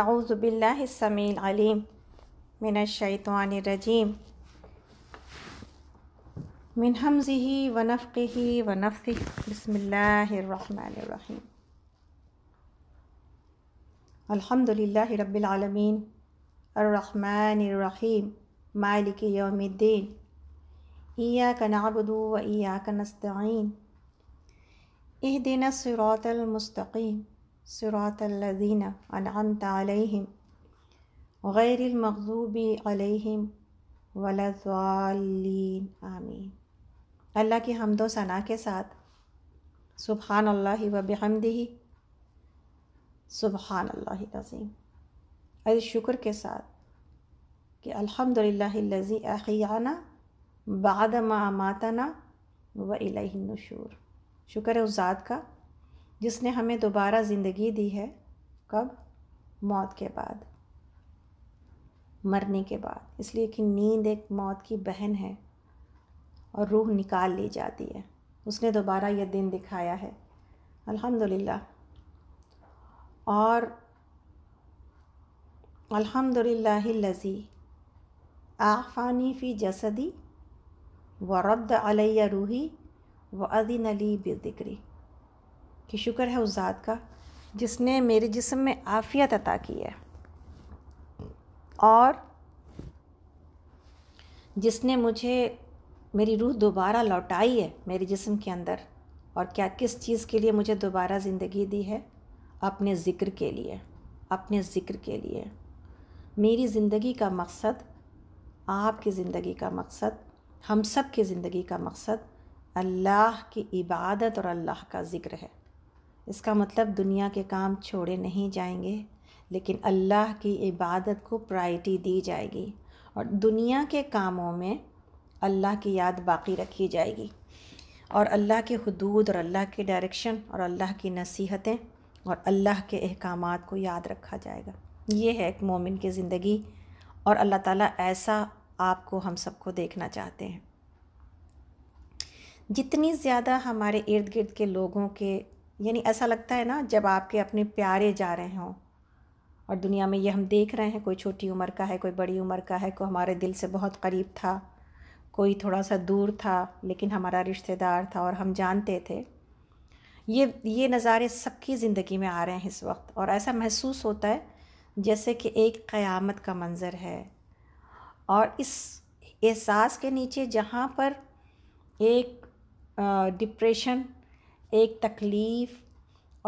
أعوذ بالله السميع العليم من الشيطان الرجيم من همزه ونفقه ونفثه بسم الله الرحمن الرحيم الحمد لله رب العالمين الرحمن الرحيم مالك يوم الدين إياك نعبد وإياك نستعين اهدنا الصراط المستقيم صراط الذين أنعمت عليهم غير المغضوب عليهم ولا الضالين آمين अल्लाह की हमद व सना के साथ सुबहान अल्लाह व बेहमदही सुबहान अल्लाह अज़ीम अरे शुक्र के साथ कि अल्हम्दुलिल्लाह अखियाना बाद मातना व नशूर शुक्र है उस ज़ात का जिसने हमें दोबारा ज़िंदगी दी है कब मौत के बाद मरने के बाद इसलिए कि नींद एक मौत की बहन है और रूह निकाल ली जाती है उसने दोबारा यह दिन दिखाया है अल्हम्दुलिल्लाह और लजी आफ़ानी फ़ी जसदी व रद्द अलैया रूही व अदिन अली बिदिक्री कि शुक्र है उस ज़ात का जिसने मेरे जिसम में आफ़ियत अता की है और जिसने मुझे मेरी रूह दोबारा लौटाई है मेरे जिस्म के अंदर और क्या किस चीज़ के लिए मुझे दोबारा ज़िंदगी दी है अपने ज़िक्र के लिए अपने ज़िक्र के लिए मेरी ज़िंदगी का मकसद आपकी ज़िंदगी का मकसद हम सब की ज़िंदगी का मकसद अल्लाह की इबादत और अल्लाह का ज़िक्र है इसका मतलब दुनिया के काम छोड़े नहीं जाएंगे लेकिन अल्लाह की इबादत को प्रायटी दी जाएगी और दुनिया के कामों में अल्लाह की याद बाकी रखी जाएगी और अल्लाह के हदूद और अल्लाह के डायरेक्शन और अल्लाह की नसीहतें और अल्लाह के अहकाम को याद रखा जाएगा ये है एक मोमिन की ज़िंदगी और अल्लाह ताला ऐसा आपको हम सबको देखना चाहते हैं जितनी ज़्यादा हमारे इर्द गिर्द के लोगों के यानी ऐसा लगता है ना जब आपके अपने प्यारे जा रहे हों और दुनिया में ये हम देख रहे हैं कोई छोटी उम्र का है कोई बड़ी उम्र का है कोई हमारे दिल से बहुत करीब था कोई थोड़ा सा दूर था लेकिन हमारा रिश्तेदार था और हम जानते थे ये ये नज़ारे सबकी ज़िंदगी में आ रहे हैं इस वक्त और ऐसा महसूस होता है जैसे कि एक क़यामत का मंज़र है और इस एहसास के नीचे जहाँ पर एक डिप्रेशन एक तकलीफ़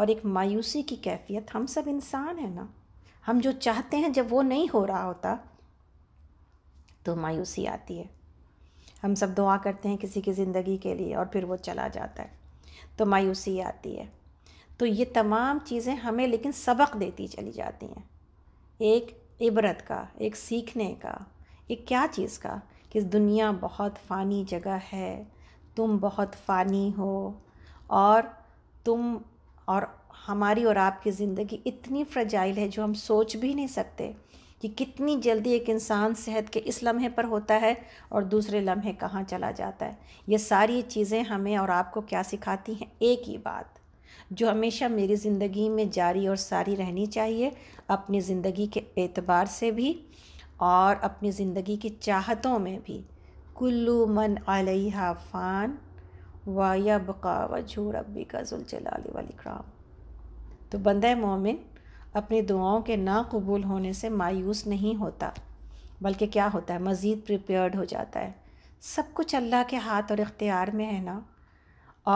और एक मायूसी की कैफियत हम सब इंसान हैं ना हम जो चाहते हैं जब वो नहीं हो रहा होता तो मायूसी आती है हम सब दुआ करते हैं किसी की ज़िंदगी के लिए और फिर वो चला जाता है तो मायूसी आती है तो ये तमाम चीज़ें हमें लेकिन सबक देती चली जाती हैं एक इबरत का एक सीखने का एक क्या चीज़ का कि दुनिया बहुत फ़ानी जगह है तुम बहुत फ़ानी हो और तुम और हमारी और आपकी ज़िंदगी इतनी फ्रजाइल है जो हम सोच भी नहीं सकते कि कितनी जल्दी एक इंसान सेहत के इस लम्हे पर होता है और दूसरे लम्हे कहाँ चला जाता है ये सारी चीज़ें हमें और आपको क्या सिखाती हैं एक ही बात जो हमेशा मेरी ज़िंदगी में जारी और सारी रहनी चाहिए अपनी ज़िंदगी के एतबार से भी और अपनी ज़िंदगी की चाहतों में भी कुल्लू मन अलहा फ़ान वाया बका वजू रबी का जुलजलाली वाली क्राम तो बंद मोमिन अपनी दुआओं के ना कबूल होने से मायूस नहीं होता बल्कि क्या होता है मज़ीद प्रिपेयर्ड हो जाता है सब कुछ अल्लाह के हाथ और इख्तियार में है ना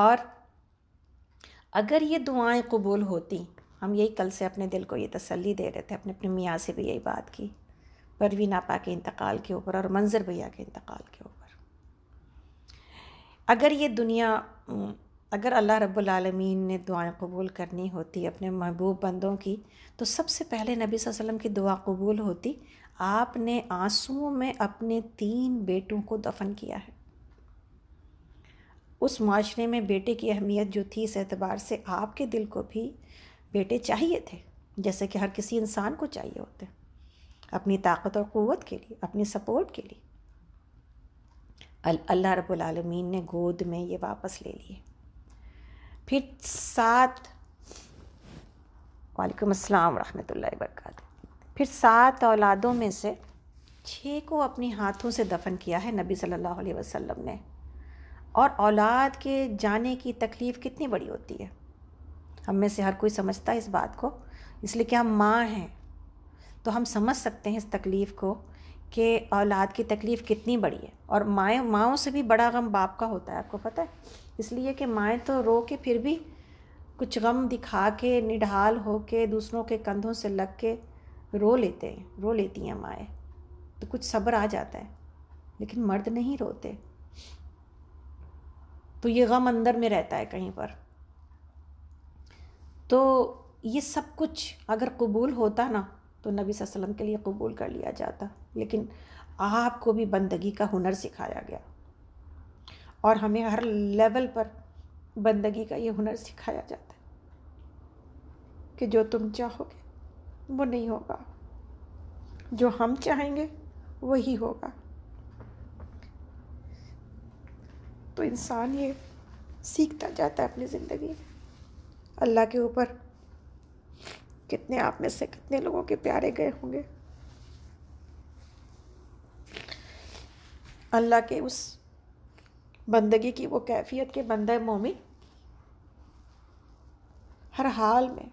और अगर ये दुआएं कबूल होती हम यही कल से अपने दिल को ये तसल्ली दे रहे थे अपने अपने मियाँ से भी यही बात की परवीन आपा के इंतकाल के ऊपर और मंजर भैया के इंतकाल के ऊपर अगर ये दुनिया अगर अल्लाह रबालमीन ने दुआएं कबूल करनी होती अपने महबूब बंदों की तो सबसे पहले नबी वसम की दुआ कबूल होती आपने आंसुओं में अपने तीन बेटों को दफन किया है उस माशरे में बेटे की अहमियत जो थी इस एतबार से आपके दिल को भी बेटे चाहिए थे जैसे कि हर किसी इंसान को चाहिए होते अपनी ताकत और क़वत के लिए अपनी सपोर्ट के लिए अल्लाह रब्बुल आलमीन ने गोद में ये वापस ले लिए फिर सात वालेकुम अस्सलाम वरहमतुल्लाहि वरकत फिर सात औलादों में से छः को अपने हाथों से दफन किया है नबी सल्लल्लाहु अलैहि वसल्लम ने और औलाद के जाने की तकलीफ़ कितनी बड़ी होती है हम में से हर कोई समझता है इस बात को इसलिए कि हम माँ हैं तो हम समझ सकते हैं इस तकलीफ़ को कि औलाद की तकलीफ़ कितनी बड़ी है और माएँ माओं से भी बड़ा गम बाप का होता है आपको पता है इसलिए कि माएँ तो रो के फिर भी कुछ गम दिखा के निढाल हो के दूसरों के कंधों से लग के रो लेते हैं रो लेती हैं माएँ तो कुछ सब्र आ जाता है लेकिन मर्द नहीं रोते तो ये गम अंदर में रहता है कहीं पर तो ये सब कुछ अगर कबूल होता ना तो नबी वसल्लम के लिए कबूल कर लिया जाता लेकिन आपको भी बंदगी का हुनर सिखाया गया और हमें हर लेवल पर बंदगी का ये हुनर सिखाया जाता है कि जो तुम चाहोगे वो नहीं होगा जो हम चाहेंगे वही होगा तो इंसान ये सीखता जाता है अपनी ज़िंदगी में अल्लाह के ऊपर कितने आप में से कितने लोगों के प्यारे गए होंगे अल्लाह के उस बंदगी की वो कैफियत के बंदा मोमिन हर हाल में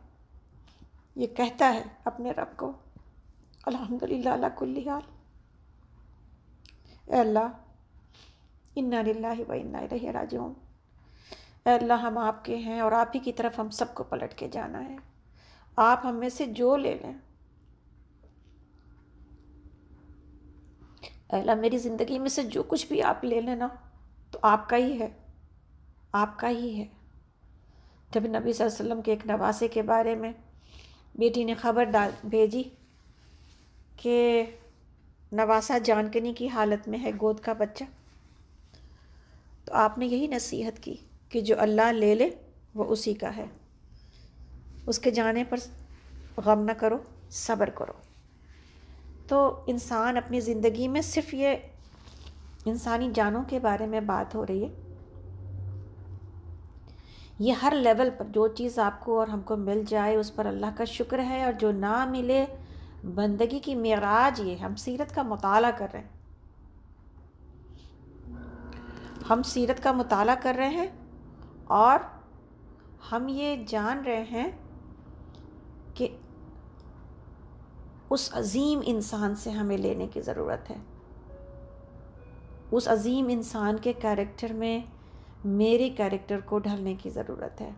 ये कहता है अपने रब को अल्हम्दुलिल्लाह कुल्ली हाल अल्लाह इन्ना लाही व इन्ना रही राजून अल्लाह हम आपके हैं और आप ही की तरफ हम सबको पलट के जाना है आप हम में से जो ले लें अला मेरी ज़िंदगी में से जो कुछ भी आप ले लेना तो आपका ही है आपका ही है जब नबी वसल्लम के एक नवासे के बारे में बेटी ने खबर डाल भेजी कि नवासा जानकनी की हालत में है गोद का बच्चा तो आपने यही नसीहत की कि जो अल्लाह ले ले वो उसी का है उसके जाने पर गम ना करो सब्र करो तो इंसान अपनी ज़िंदगी में सिर्फ ये इंसानी जानों के बारे में बात हो रही है ये हर लेवल पर जो चीज़ आपको और हमको मिल जाए उस पर अल्लाह का शुक्र है और जो ना मिले बंदगी की मराज ये हम सीरत का मताल कर रहे हैं हम सीरत का मताल कर रहे हैं और हम ये जान रहे हैं कि उस अज़ीम इंसान से हमें लेने की ज़रूरत है उस अज़ीम इंसान के कैरेक्टर में मेरे कैरेक्टर को ढलने की ज़रूरत है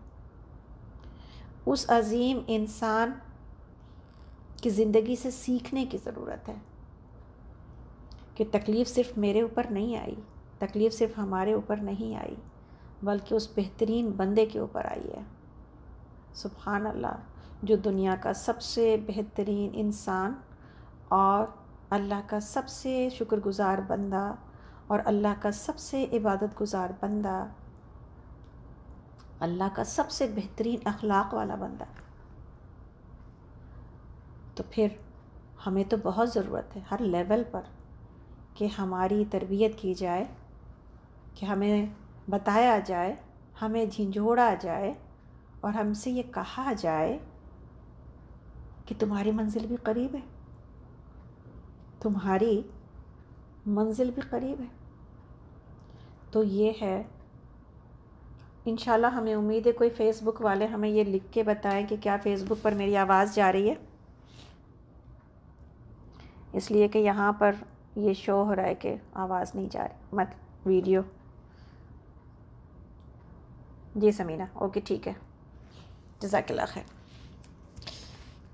उस अज़ीम इंसान की ज़िंदगी से सीखने की ज़रूरत है कि तकलीफ़ सिर्फ मेरे ऊपर नहीं आई तकलीफ़ सिर्फ हमारे ऊपर नहीं आई बल्कि उस बेहतरीन बंदे के ऊपर आई है सुबहान अल्लाह जो दुनिया का सबसे बेहतरीन इंसान और अल्लाह का सबसे शुक्रगुज़ार बंदा और अल्लाह का सबसे इबादत गुज़ार बंदा अल्लाह का सबसे बेहतरीन अखलाक वाला बंदा तो फिर हमें तो बहुत ज़रूरत है हर लेवल पर कि हमारी तरबियत की जाए कि हमें बताया जाए हमें झिझोड़ा जाए और हमसे ये कहा जाए कि तुम्हारी मंजिल भी करीब है तुम्हारी मंजिल भी करीब है तो ये है इन हमें उम्मीद है कोई फ़ेसबुक वाले हमें ये लिख के बताएं कि क्या फ़ेसबुक पर मेरी आवाज़ जा रही है इसलिए कि यहाँ पर ये शो हो रहा है कि आवाज़ नहीं जा रही मत वीडियो जी समीना ओके ठीक है जजाकल्ला खैर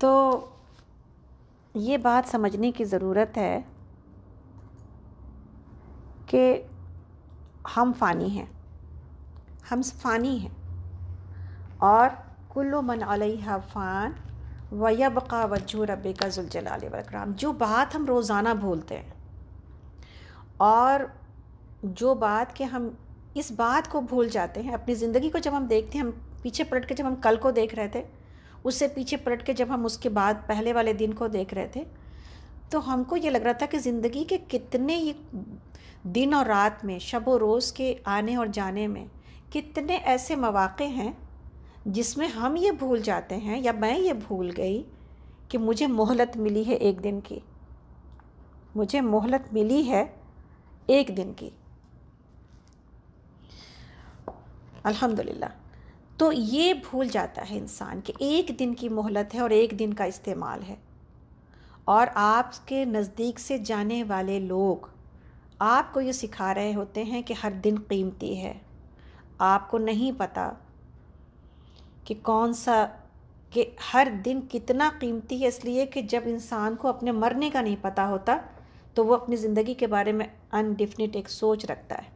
तो ये बात समझने की ज़रूरत है कि हम फ़ानी हैं हम फ़ानी हैं और कुल्लु मन अलैहा फ़ान वयबका वजू रब का जुलजलाल वकराम जो बात हम रोज़ाना भूलते हैं और जो बात के हम इस बात को भूल जाते हैं अपनी ज़िंदगी को जब हम देखते हैं हम पीछे पलट के जब हम कल को देख रहे थे उससे पीछे पलट के जब हम उसके बाद पहले वाले दिन को देख रहे थे तो हमको ये लग रहा था कि ज़िंदगी के कितने ये दिन और रात में शब रोज़ के आने और जाने में कितने ऐसे मौाक़े हैं जिसमें हम ये भूल जाते हैं या मैं ये भूल गई कि मुझे मोहलत मिली है एक दिन की मुझे मोहलत मिली है एक दिन की अल्हम्दुलिल्लाह तो ये भूल जाता है इंसान कि एक दिन की मोहलत है और एक दिन का इस्तेमाल है और आपके नज़दीक से जाने वाले लोग आपको ये सिखा रहे होते हैं कि हर दिन कीमती है आपको नहीं पता कि कौन सा कि हर दिन कितना कीमती है इसलिए कि जब इंसान को अपने मरने का नहीं पता होता तो वो अपनी ज़िंदगी के बारे में अनडिफिनिट एक सोच रखता है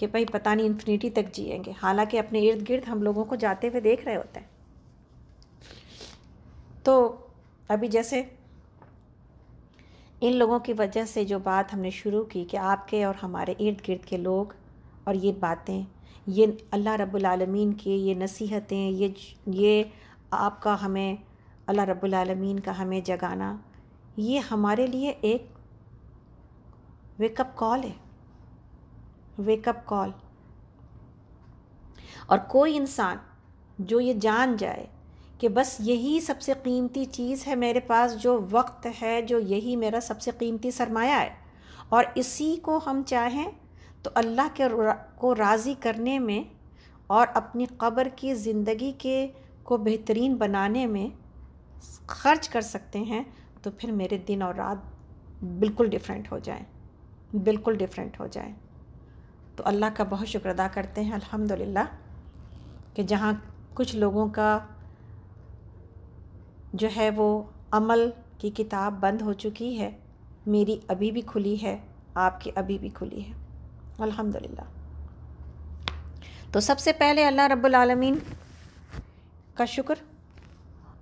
कि भाई पता नहीं इन्फिनिटी तक जिएंगे हालांकि अपने इर्द गिर्द हम लोगों को जाते हुए देख रहे होते हैं तो अभी जैसे इन लोगों की वजह से जो बात हमने शुरू की कि आपके और हमारे इर्द गिर्द के लोग और ये बातें ये अल्लाह रब्बुल आलमीन की ये नसीहतें ये ये आपका हमें अल्लाह रब्बुल आलमीन का हमें जगाना ये हमारे लिए एक वेकअप कॉल है वेकअप कॉल और कोई इंसान जो ये जान जाए कि बस यही सबसे कीमती चीज़ है मेरे पास जो वक्त है जो यही मेरा सबसे कीमती सरमाया है और इसी को हम चाहें तो अल्लाह के को राज़ी करने में और अपनी कब्र की ज़िंदगी के को बेहतरीन बनाने में खर्च कर सकते हैं तो फिर मेरे दिन और रात बिल्कुल डिफरेंट हो जाए बिल्कुल डिफरेंट हो जाए तो अल्लाह का बहुत शुक्र अदा करते हैं अल्हम्दुलिल्लाह कि जहाँ कुछ लोगों का जो है वो अमल की किताब बंद हो चुकी है मेरी अभी भी खुली है आपकी अभी भी खुली है अल्हम्दुलिल्लाह तो सबसे पहले अल्लाह रब्बुल आलमीन का शुक्र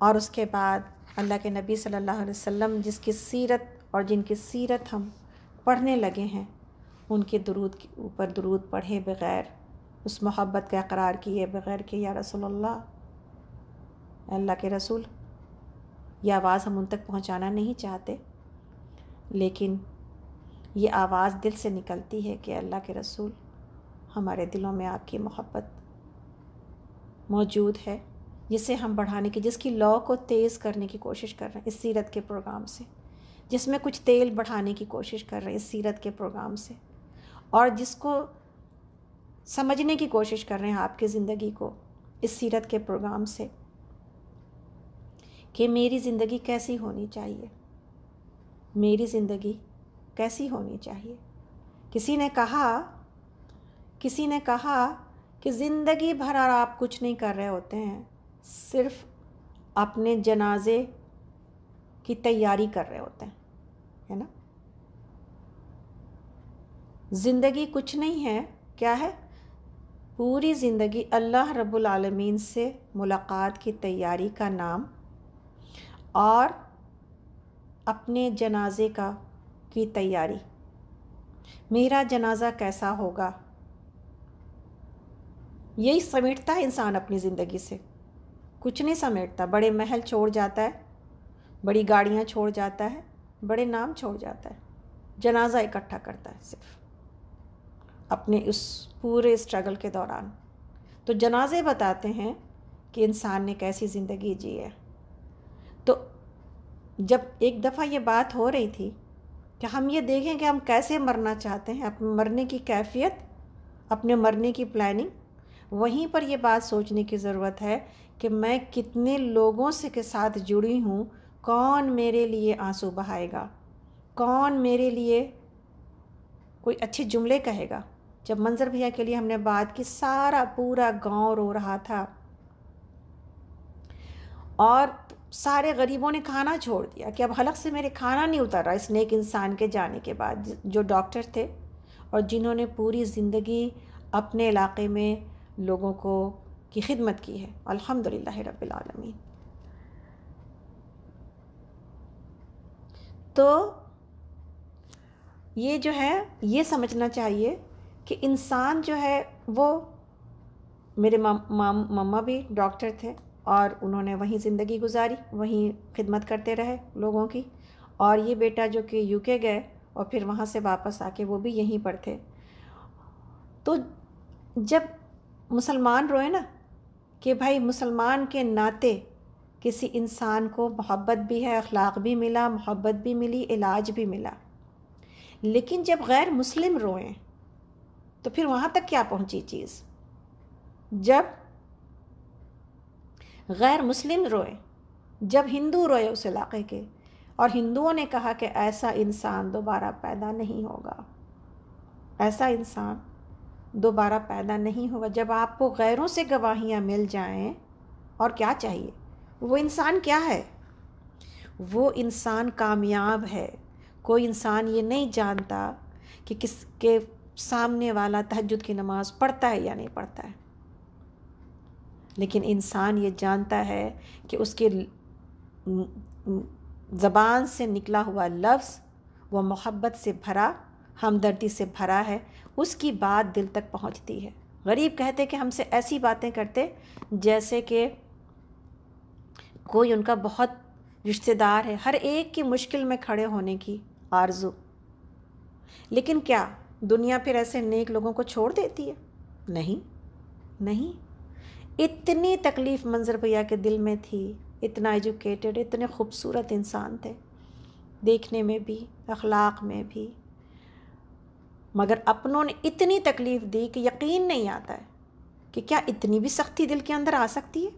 और उसके बाद अल्लाह के नबी सल्लल्लाहु अलैहि वसल्लम जिसकी सीरत और जिनकी सीरत हम पढ़ने लगे हैं उनके दरूद के ऊपर दरूद पढ़े बग़ैर उस मोहब्बत का इकरार किए बग़ैर कि या रसूल अल्लाह अल्लाह के रसूल ये आवाज़ हम उन तक पहुँचाना नहीं चाहते लेकिन ये आवाज़ दिल से निकलती है कि अल्लाह के रसूल हमारे दिलों में आपकी मोहब्बत मौजूद है जिसे हम बढ़ाने की जिसकी लॉ को तेज़ करने की कोशिश कर रहे हैं इस सीरत के प्रोग्राम से जिसमें कुछ तेल बढ़ाने की कोशिश कर रहे हैं इस सीरत के प्रोग्राम से और जिसको समझने की कोशिश कर रहे हैं आपकी ज़िंदगी को इस सीरत के प्रोग्राम से कि मेरी ज़िंदगी कैसी होनी चाहिए मेरी ज़िंदगी कैसी होनी चाहिए किसी ने कहा किसी ने कहा कि ज़िंदगी भर और आप कुछ नहीं कर रहे होते हैं सिर्फ अपने जनाजे की तैयारी कर रहे होते हैं है ना ज़िंदगी कुछ नहीं है क्या है पूरी ज़िंदगी अल्लाह रब्बुल आलमीन से मुलाकात की तैयारी का नाम और अपने जनाजे का की तैयारी मेरा जनाज़ा कैसा होगा यही समेटता है इंसान अपनी ज़िंदगी से कुछ नहीं समेटता बड़े महल छोड़ जाता है बड़ी गाड़ियाँ छोड़ जाता है बड़े नाम छोड़ जाता है जनाजा इकट्ठा करता है सिर्फ अपने उस पूरे स्ट्रगल के दौरान तो जनाजे बताते हैं कि इंसान ने कैसी ज़िंदगी जी है तो जब एक दफ़ा ये बात हो रही थी कि हम ये देखें कि हम कैसे मरना चाहते हैं अपने मरने की कैफियत अपने मरने की प्लानिंग वहीं पर यह बात सोचने की ज़रूरत है कि मैं कितने लोगों से के साथ जुड़ी हूँ कौन मेरे लिए आंसू बहाएगा कौन मेरे लिए कोई अच्छे जुमले कहेगा जब मंजर भैया के लिए हमने बात की सारा पूरा गांव रो रहा था और सारे गरीबों ने खाना छोड़ दिया कि अब हलक से मेरे खाना नहीं उतर रहा इस नेक इंसान के जाने के बाद जो डॉक्टर थे और जिन्होंने पूरी ज़िंदगी अपने इलाके में लोगों को की खिदमत की है अल्हम्दुलिल्लाह रब्बिल आलमीन तो ये जो है ये समझना चाहिए कि इंसान जो है वो मेरे मम्मा भी डॉक्टर थे और उन्होंने वहीं ज़िंदगी गुजारी वहीं खिदमत करते रहे लोगों की और ये बेटा जो कि यूके गए और फिर वहाँ से वापस आके वो भी यहीं पर थे तो जब मुसलमान रोए ना कि भाई मुसलमान के नाते किसी इंसान को मोहब्बत भी है अखलाक भी मिला मोहब्बत भी मिली इलाज भी मिला लेकिन जब गैर मुस्लिम रोएं तो फिर वहाँ तक क्या पहुँची चीज़ जब गैर मुस्लिम रोए जब हिंदू रोए उस इलाके के और हिंदुओं ने कहा कि ऐसा इंसान दोबारा पैदा नहीं होगा ऐसा इंसान दोबारा पैदा नहीं होगा जब आपको गैरों से गवाहियाँ मिल जाएं और क्या चाहिए वो इंसान क्या है वो इंसान कामयाब है कोई इंसान ये नहीं जानता कि किसके सामने वाला तहजद की नमाज़ पढ़ता है या नहीं पढ़ता है लेकिन इंसान ये जानता है कि उसके ज़बान से निकला हुआ लफ्ज़ वह मोहब्बत से भरा हमदर्दी से भरा है उसकी बात दिल तक पहुंचती है गरीब कहते कि हमसे ऐसी बातें करते जैसे कि कोई उनका बहुत रिश्तेदार है हर एक की मुश्किल में खड़े होने की आरजू लेकिन क्या दुनिया फिर ऐसे नेक लोगों को छोड़ देती है नहीं नहीं इतनी तकलीफ़ मंजर भैया के दिल में थी इतना एजुकेटेड इतने खूबसूरत इंसान थे देखने में भी अखलाक में भी मगर अपनों ने इतनी तकलीफ़ दी कि यकीन नहीं आता है कि क्या इतनी भी सख्ती दिल के अंदर आ सकती है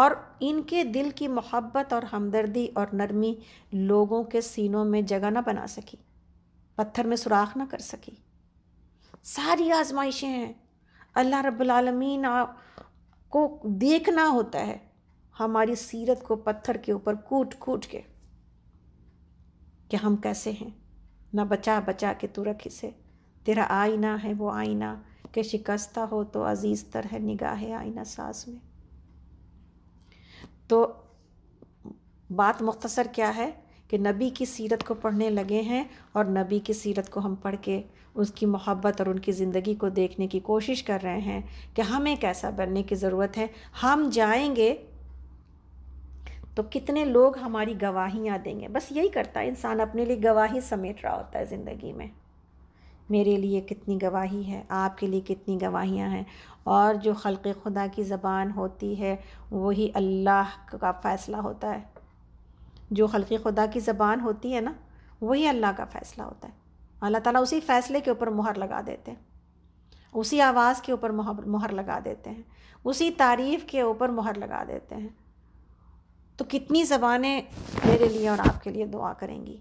और इनके दिल की मोहब्बत और हमदर्दी और नरमी लोगों के सीनों में जगह ना बना सकी पत्थर में सुराख ना कर सकी सारी आजमाइशें हैं अल्लाह रबालमीन को देखना होता है हमारी सीरत को पत्थर के ऊपर कूट कूट के कि हम कैसे हैं ना बचा बचा के तू रख इसे तेरा आईना है वो आईना के शिकस्ता हो तो अजीज़ तर है निगाह है आईना सास में तो बात मुख्तसर क्या है कि नबी की सीरत को पढ़ने लगे हैं और नबी की सीरत को हम पढ़ के उसकी मोहब्बत और उनकी ज़िंदगी को देखने की कोशिश कर रहे हैं कि हमें कैसा बनने की ज़रूरत है हम जाएंगे तो कितने लोग हमारी गवाहियाँ देंगे बस यही करता है इंसान अपने लिए गवाही समेट रहा होता है ज़िंदगी में मेरे लिए कितनी गवाही है आपके लिए कितनी गवाहियाँ हैं और जो खल़ खुदा की ज़बान होती है वही अल्लाह का फ़ैसला होता है जो हल्की खुदा की ज़बान होती है ना वही अल्लाह का फ़ैसला होता है अल्लाह ताला उसी फ़ैसले के ऊपर मुहर लगा देते हैं उसी आवाज़ के ऊपर मुहर लगा देते हैं उसी तारीफ़ के ऊपर मुहर लगा देते हैं तो कितनी ज़बानें मेरे लिए और आपके लिए दुआ करेंगी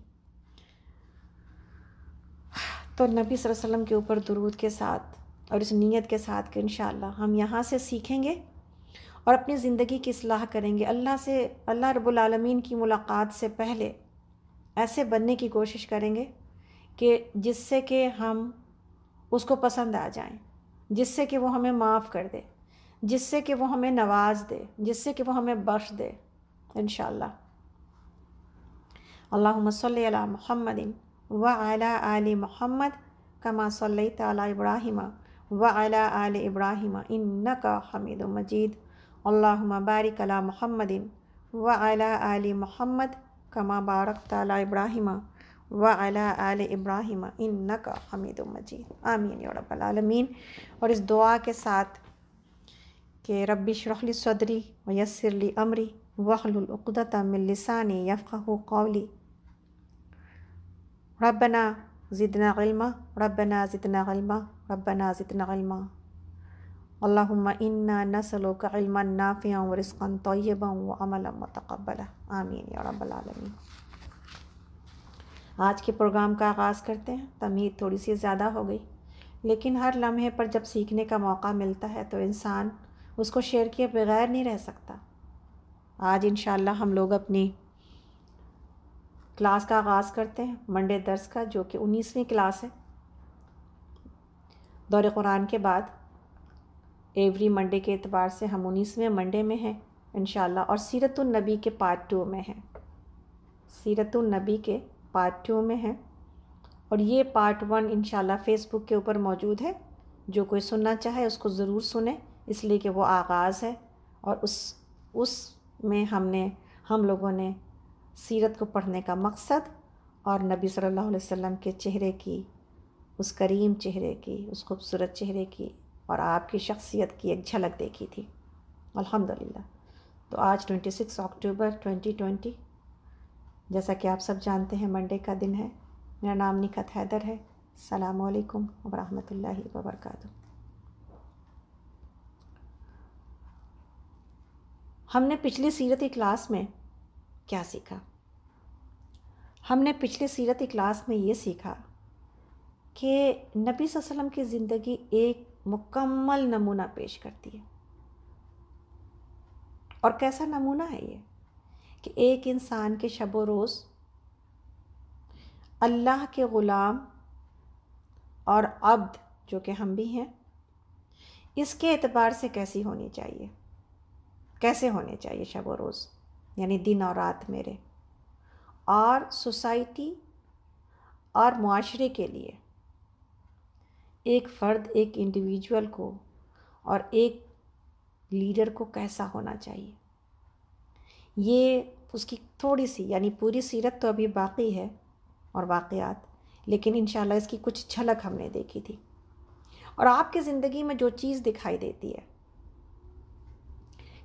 तो नबी वसल्लम के ऊपर दरूद के साथ और इस नीयत के साथ कि इन हम यहाँ से सीखेंगे और अपनी ज़िंदगी की असलाह करेंगे अल्लाह से अल्लाह रबालमीन की मुलाकात से पहले ऐसे बनने की कोशिश करेंगे कि जिससे कि हम उसको पसंद आ जाएं, जिससे कि वो हमें माफ़ कर दे जिससे कि वो हमें नवाज दे जिससे कि वो हमें बख्श दे इन अल्लाहुम्मा महमद व आला आल महमद कमा सल तब्राहिमा व आला आल इब्राहिम का हमीद मजीद اللهم بارك على محمد وعلى آل محمد كما باركت على إبراهيم وعلى آل إبراهيم إنك حميد مجيد آمين يا رب العالمين کے ساتھ کہ رب साथ لي صدري ويسر لي امري अमरी वखलुलعقدة من لساني يفقه قولي ربنا زدنا علما ربنا زدنا علما ربنا زدنا علما अल्लाहुम्मा इन्ना नसलुक इल्मन नाफ़िया व रिस्कन तय्यबा व अमला मतकबला आमीन या रब्बल आलमीन आज के प्रोग्राम का आगाज़ करते हैं तमीर थोड़ी सी ज़्यादा हो गई लेकिन हर लम्हे पर जब सीखने का मौका मिलता है तो इंसान उसको शेयर किए बगैर नहीं रह सकता आज इन हम लोग अपनी क्लास का आगाज़ करते हैं मंडे दर्स का जो कि उन्नीसवीं क्लास है दौर कुरान के बाद एवरी मंडे के एतबार से हम उन्नीसवें मंडे में हैं इन और सीरत नबी के पार्ट टू में हैं सीरत नबी के पार्ट टू में हैं और ये पार्ट वन इन फेसबुक के ऊपर मौजूद है जो कोई सुनना चाहे उसको ज़रूर सुने इसलिए कि वो आगाज़ है और उस उस में हमने हम लोगों ने सीरत को पढ़ने का मकसद और नबी सल्लल्लाहु अलैहि वसल्लम के चेहरे की उस करीम चेहरे की उस खूबसूरत चेहरे की और आपकी शख्सियत की एक झलक देखी थी अल्हम्दुलिल्लाह तो आज 26 अक्टूबर 2020 जैसा कि आप सब जानते हैं मंडे का दिन है मेरा नाम निकत हैदर है सलाम अलैकुम वरहमतुल्लाहि व हमने पिछली सीरत क्लास में क्या सीखा हमने पिछले सीरत क्लास में ये सीखा कि नबी वसल्लम की ज़िंदगी एक मुकम्मल नमूना पेश करती है और कैसा नमूना है ये कि एक इंसान के शब रोज़ अल्लाह के ग़ुलाम और अब्द जो कि हम भी हैं इसके एतबार से कैसी होनी चाहिए कैसे होने चाहिए शब रोज़ यानी दिन और रात मेरे और सोसाइटी और माशरे के लिए एक फ़र्द एक इंडिविजुअल को और एक लीडर को कैसा होना चाहिए ये उसकी थोड़ी सी यानी पूरी सीरत तो अभी बाकी है और वाक़ात लेकिन इन इसकी कुछ झलक हमने देखी थी और आपकी ज़िंदगी में जो चीज़ दिखाई देती है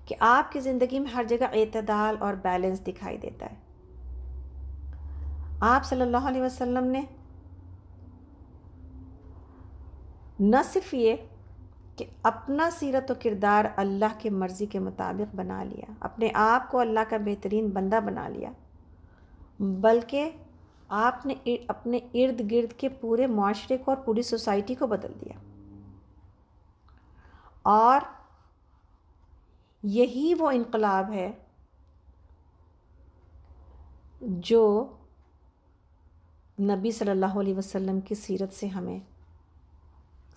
कि आपकी ज़िंदगी में हर जगह अतदाल और बैलेंस दिखाई देता है आप सल्लल्लाहु अलैहि वसल्लम ने न सिर्फ ये कि अपना सीरत व किरदार अल्लाह के मर्ज़ी के मुताबिक बना लिया अपने आप को अल्लाह का बेहतरीन बंदा बना लिया बल्कि आपने अपने इर्द गिर्द के पूरे माशरे को और पूरी सोसाइटी को बदल दिया और यही वो इनकलाब है जो नबी सल्लल्लाहु अलैहि वसल्लम की सीरत से हमें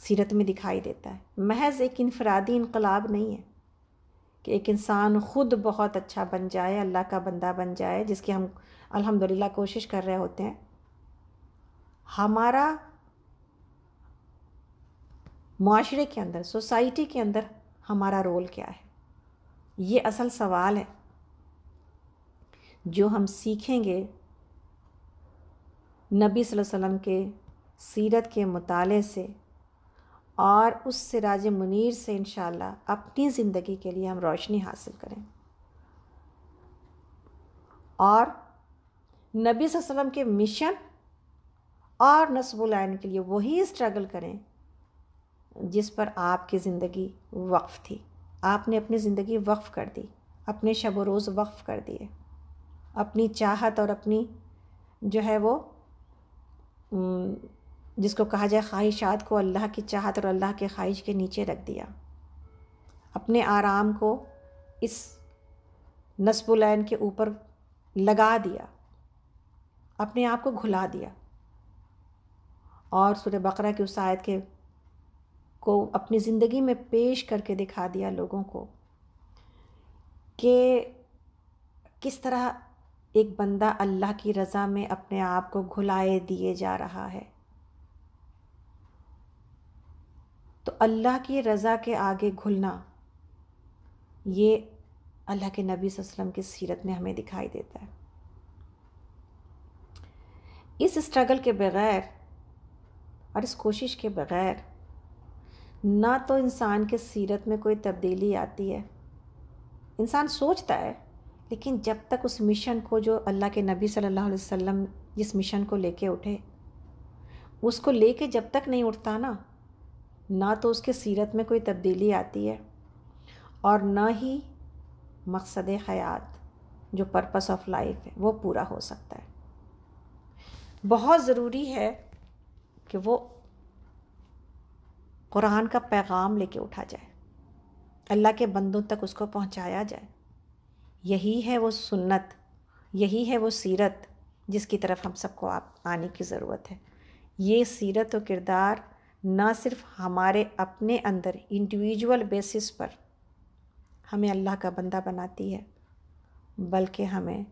सीरत में दिखाई देता है महज एक इनफरादी इनकलाब नहीं है कि एक इंसान ख़ुद बहुत अच्छा बन जाए अल्लाह का बंदा बन जाए जिसकी हम अल्हम्दुलिल्लाह कोशिश कर रहे होते हैं हमारा माशरे के अंदर सोसाइटी के अंदर हमारा रोल क्या है ये असल सवाल है जो हम सीखेंगे नबी वसल्लम के सीरत के मुताले से और उस सिराज मुनीर से इन अपनी ज़िंदगी के लिए हम रोशनी हासिल करें और नबी वसम के मिशन और नसबुलाइन के लिए वही स्ट्रगल करें जिस पर आपकी ज़िंदगी वक्फ़ थी आपने अपनी ज़िंदगी वक्फ़ कर दी अपने शब रोज़ वक्फ़ कर दिए अपनी चाहत और अपनी जो है वो जिसको कहा जाए ख्वाहिशात को अल्लाह की चाहत और अल्लाह के ख्वाहिश के नीचे रख दिया अपने आराम को इस नस्बुलैन के ऊपर लगा दिया अपने आप को घुला दिया और सूर्य बकरा की उस आयत के को अपनी ज़िंदगी में पेश करके दिखा दिया लोगों को कि किस तरह एक बंदा अल्लाह की रज़ा में अपने आप को घुलाए दिए जा रहा है तो अल्लाह की रज़ा के आगे घुलना ये अल्लाह के नबी वसल्लम की सीरत में हमें दिखाई देता है इस स्ट्रगल के बग़ैर और इस कोशिश के बग़ैर ना तो इंसान के सीरत में कोई तब्दीली आती है इंसान सोचता है लेकिन जब तक उस मिशन को जो अल्लाह के नबी सल्लल्लाहु अलैहि वसल्लम जिस मिशन को लेके उठे उसको लेके जब तक नहीं उठता ना ना तो उसके सीरत में कोई तब्दीली आती है और ना ही मकसद हयात जो पर्पस ऑफ लाइफ है वो पूरा हो सकता है बहुत ज़रूरी है कि वो कुरान का पैगाम लेके उठा जाए अल्लाह के बंदों तक उसको पहुंचाया जाए यही है वो सुन्नत यही है वो सीरत जिसकी तरफ हम सबको आप आने की ज़रूरत है ये सीरत और किरदार ना सिर्फ हमारे अपने अंदर इंडिविजुअल बेसिस पर हमें अल्लाह का बंदा बनाती है बल्कि हमें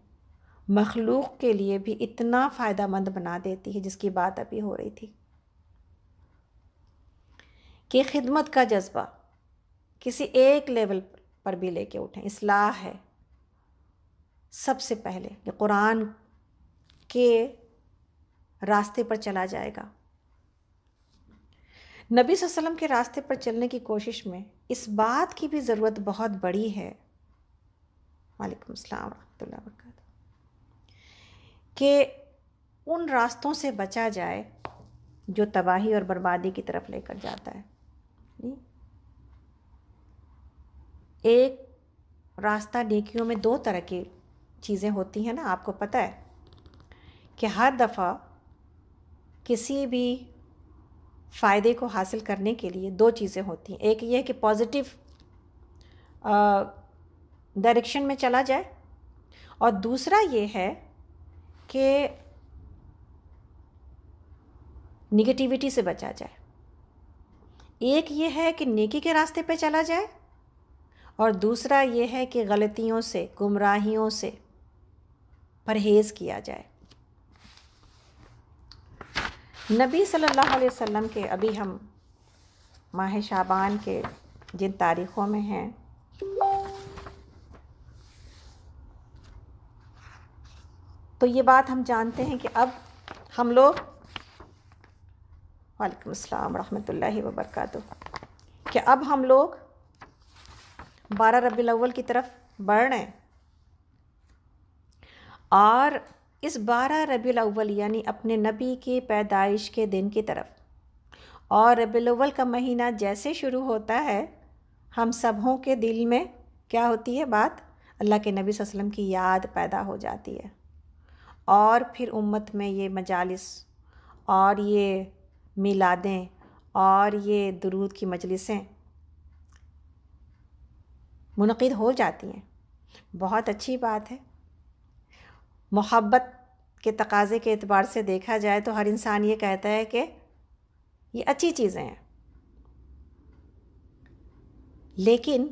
मखलूक के लिए भी इतना फ़ायदा मंद बना देती है जिसकी बात अभी हो रही थी कि खिदमत का जज्बा किसी एक लेवल पर भी लेके उठें इसलाह है सबसे पहले कि कुरान के रास्ते पर चला जाएगा नबी वसल्लम के रास्ते पर चलने की कोशिश में इस बात की भी ज़रूरत बहुत बड़ी है वालेकुम अस्सलाम वरहमतुल्लाह वरक कि उन रास्तों से बचा जाए जो तबाही और बर्बादी की तरफ लेकर जाता है नहीं? एक रास्ता नेकियों में दो तरह की चीज़ें होती हैं ना आपको पता है कि हर दफ़ा किसी भी फ़ायदे को हासिल करने के लिए दो चीज़ें होती हैं एक ये कि पॉजिटिव डायरेक्शन में चला जाए और दूसरा ये है कि निगेटिविटी से बचा जाए एक ये है कि नेकी के रास्ते पे चला जाए और दूसरा ये है कि गलतियों से गुमराहियों से परहेज़ किया जाए नबी सल्लल्लाहु अलैहि वसल्लम के अभी हम माह शाबान के जिन तारीख़ों में हैं तो ये बात हम जानते हैं कि अब हम लोग वालेकुम अस्सलाम रहमतुल्लाहि व बरकातुहू कि अब हम लोग बारह रबी अव्वल की तरफ बढ़ रहे हैं और इस बारह रबी अव्वल यानी अपने नबी के पैदाइश के दिन की तरफ और रबी अव्वल का महीना जैसे शुरू होता है हम सबों के दिल में क्या होती है बात अल्लाह के नबी वसल्लम की याद पैदा हो जाती है और फिर उम्मत में ये मजालिस और ये मिलादें और ये दरूद की मजलिसें मुनद हो जाती हैं बहुत अच्छी बात है मोहब्बत के तकाजे के अतबार से देखा जाए तो हर इंसान ये कहता है कि ये अच्छी चीज़ें हैं लेकिन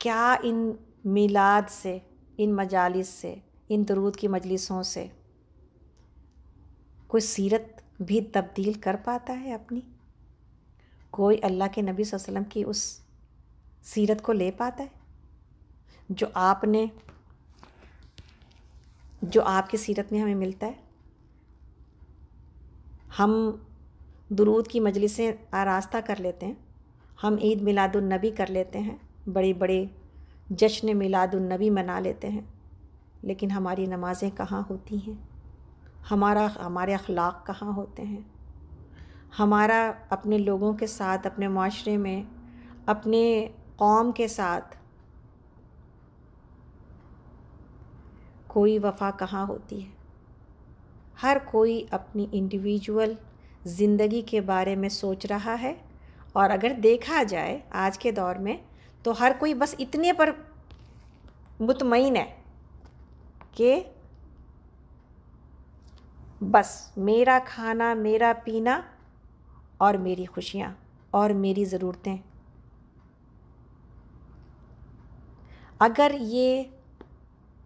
क्या इन मिलाद से इन मजालिस से इन दरूद की मजलिसों से कोई सीरत भी तब्दील कर पाता है अपनी कोई अल्लाह के नबी वसल्लम की उस सीरत को ले पाता है जो आपने जो आपकी सीरत में हमें मिलता है हम दुरूद की मजलिसें आरास्ता कर लेते हैं हम ईद मिलादुलनबी कर लेते हैं बड़े बड़े जश्न मिलादुलनबी मना लेते हैं लेकिन हमारी नमाज़ें कहाँ होती हैं हमारा हमारे अखलाक कहाँ होते हैं हमारा अपने लोगों के साथ अपने माशरे में अपने कौम के साथ कोई वफा कहाँ होती है हर कोई अपनी इंडिविजुअल ज़िंदगी के बारे में सोच रहा है और अगर देखा जाए आज के दौर में तो हर कोई बस इतने पर मुतमिन है कि बस मेरा खाना मेरा पीना और मेरी खुशियाँ और मेरी ज़रूरतें अगर ये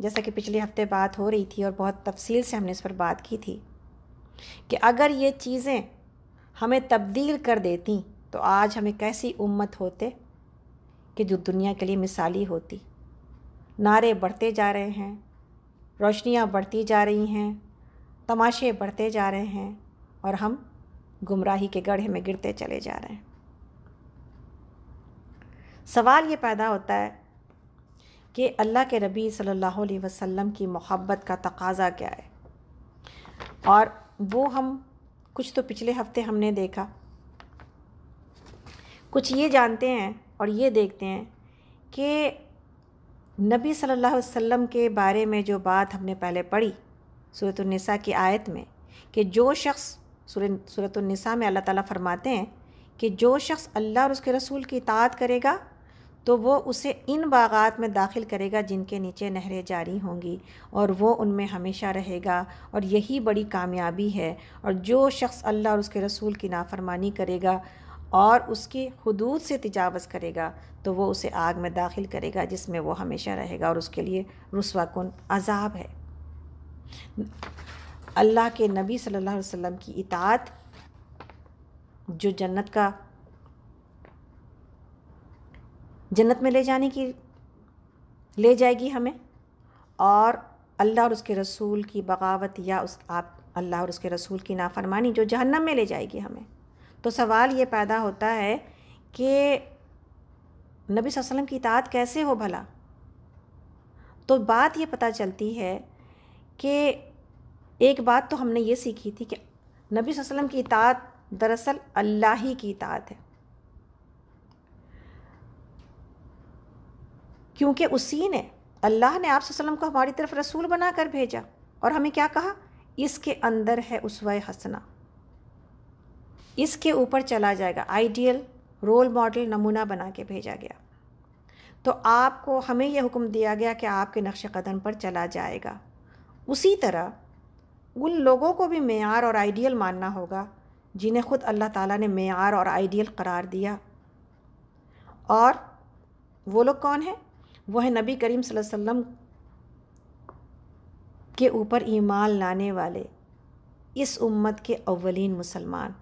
जैसा कि पिछले हफ्ते बात हो रही थी और बहुत तफसील से हमने इस पर बात की थी कि अगर ये चीज़ें हमें तब्दील कर देती तो आज हमें कैसी उम्मत होते कि जो दुनिया के लिए मिसाली होती नारे बढ़ते जा रहे हैं रोशनियाँ बढ़ती जा रही हैं तमाशे बढ़ते जा रहे हैं और हम गुमराही के गढ़े में गिरते चले जा रहे हैं सवाल ये पैदा होता है कि अल्लाह के नबी सल्लल्लाहु अलैहि वसल्लम की मोहब्बत का तकाजा क्या है और वो हम कुछ तो पिछले हफ्ते हमने देखा कुछ ये जानते हैं और ये देखते हैं कि नबी सल्लल्लाहु अलैहि वसल्लम के बारे में जो बात हमने पहले पढ़ी सूरतनिसा की आयत में कि जो शख्स सूरतनिसा में अल्लाह ताला फरमाते हैं कि जो शख्स अल्लाह और उसके रसूल की इतात करेगा तो वो उसे इन बागात में दाखिल करेगा जिनके नीचे नहरें जारी होंगी और वो उनमें हमेशा रहेगा और यही बड़ी कामयाबी है और जो शख्स अल्लाह और उसके रसूल की नाफरमानी करेगा और उसकी हदूद से तजावज़ करेगा तो वो उसे आग में दाखिल करेगा जिसमें वो हमेशा रहेगा और उसके लिए रसवा कन अजाब है अल्लाह के नबी सल्लल्लाहु अलैहि वसल्लम की इतात जो जन्नत का जन्नत में ले जाने की ले जाएगी हमें और अल्लाह और उसके रसूल की बगावत या उस आप अल्लाह और उसके रसूल की नाफरमानी जो जहन्नम में ले जाएगी हमें तो सवाल ये पैदा होता है कि नबी वसल्लम की इतात कैसे हो भला तो बात ये पता चलती है कि एक बात तो हमने ये सीखी थी कि नबी वसल्लम की इतात दरअसल अल्लाह ही की इतात है क्योंकि उसी ने अल्लाह ने आप वसल्लम को हमारी तरफ रसूल बना कर भेजा और हमें क्या कहा इसके अंदर है उसवा हसना इसके ऊपर चला जाएगा आइडियल रोल मॉडल नमूना बना के भेजा गया तो आपको हमें यह हुक्म दिया गया कि आपके नक्श कदम पर चला जाएगा उसी तरह उन लोगों को भी मैार और आइडियल मानना होगा जिन्हें ख़ुद अल्लाह ताला ने मैार और आइडियल करार दिया और वो लोग कौन हैं वह नबी करीम वसल्लम के ऊपर ईमान लाने वाले इस उम्मत के अवलिन मुसलमान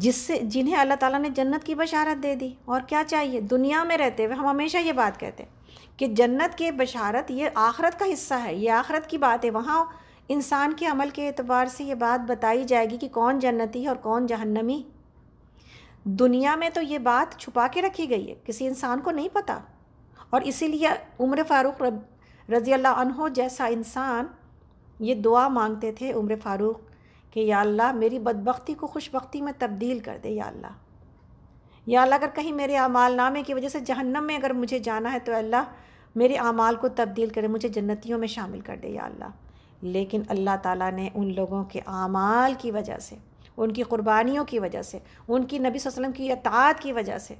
जिससे जिन्हें अल्लाह ताला ने जन्नत की बशारत दे दी और क्या चाहिए दुनिया में रहते हुए हम हमेशा ये बात कहते हैं कि जन्नत की बशारत ये आखरत का हिस्सा है ये आखरत की बात है वहाँ इंसान के अमल के एतबार से ये बात बताई जाएगी कि कौन जन्नती है और कौन जहन्नमी दुनिया में तो ये बात छुपा के रखी गई है किसी इंसान को नहीं पता और इसीलिए उम्र फ़ारूक रज़ी अल्लाह जैसा इंसान ये दुआ मांगते थे उम्र फ़ारूक कि या अल्लाह मेरी बदबख्ती को खुशबख्ती में तब्दील कर दे या अल्लाह या अल्लाह अगर कहीं मेरे अमाल नामे की वजह से जहन्नम में अगर मुझे जाना है तो अल्लाह मेरे अमाल को तब्दील करे मुझे जन्नतियों में शामिल कर दे या अल्लाह लेकिन अल्लाह ताला ने उन लोगों के अमाल की वजह से उनकी क़ुरबानियों की वजह से उनकी नबी वसम की अतात की वजह से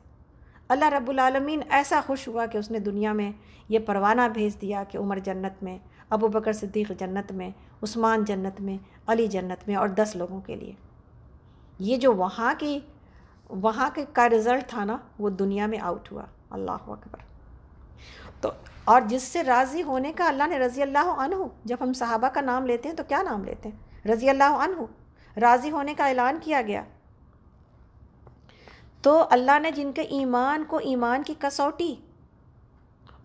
अल्लाह रब्बुलमीन ऐसा खुश हुआ कि उसने दुनिया में ये परवाना भेज दिया कि उमर जन्नत में अबू बकर सिद्दीक़ जन्नत में उस्मान जन्नत में अली जन्नत में और दस लोगों के लिए ये जो वहाँ की वहाँ के का रिज़ल्ट था ना वो दुनिया में आउट हुआ अल्लाह अकबर तो और जिससे राज़ी होने का अल्लाह ने रज़ी अल्लाह जब हम साहबा का नाम लेते हैं तो क्या नाम लेते हैं रज़ी अल्लाह राज़ी होने का ऐलान किया गया तो अल्लाह ने जिनके ईमान को ईमान की कसौटी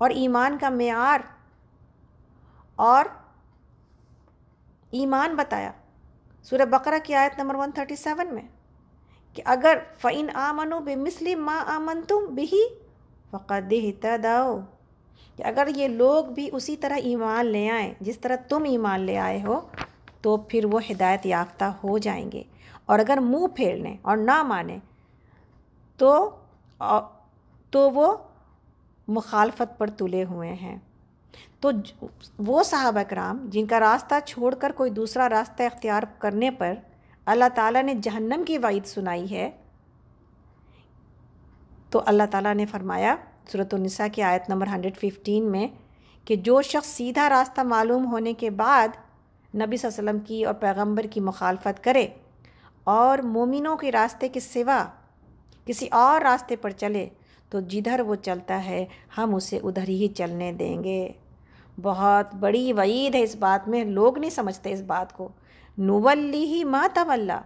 और ईमान का मैार और ईमान बताया सूर्य बकरा की आयत नंबर वन थर्टी सेवन में कि अगर फ़ैन आमनो मिसली माँ आमन तुम बिही फ़कद दाओ कि अगर ये लोग भी उसी तरह ईमान ले आए जिस तरह तुम ईमान ले आए हो तो फिर वो हिदायत याफ्ता हो जाएंगे और अगर मुंह फेर लें और ना माने तो तो वो मुखालफत पर तुले हुए हैं तो वो साहब कराम जिनका रास्ता छोड़कर कोई दूसरा रास्ता इख्तियार करने पर अल्लाह ताला ने जहन्नम की वाइद सुनाई है तो अल्लाह ताला ने फरमाया सूरतनिसा की आयत नंबर 115 में कि जो शख्स सीधा रास्ता मालूम होने के बाद नबी वसम की और पैगंबर की मुखालफत करे और मोमिनों के रास्ते के सिवा किसी और रास्ते पर चले तो जिधर वो चलता है हम उसे उधर ही चलने देंगे बहुत बड़ी वईद है इस बात में लोग नहीं समझते इस बात को नूवल्ली ही मातवल्ला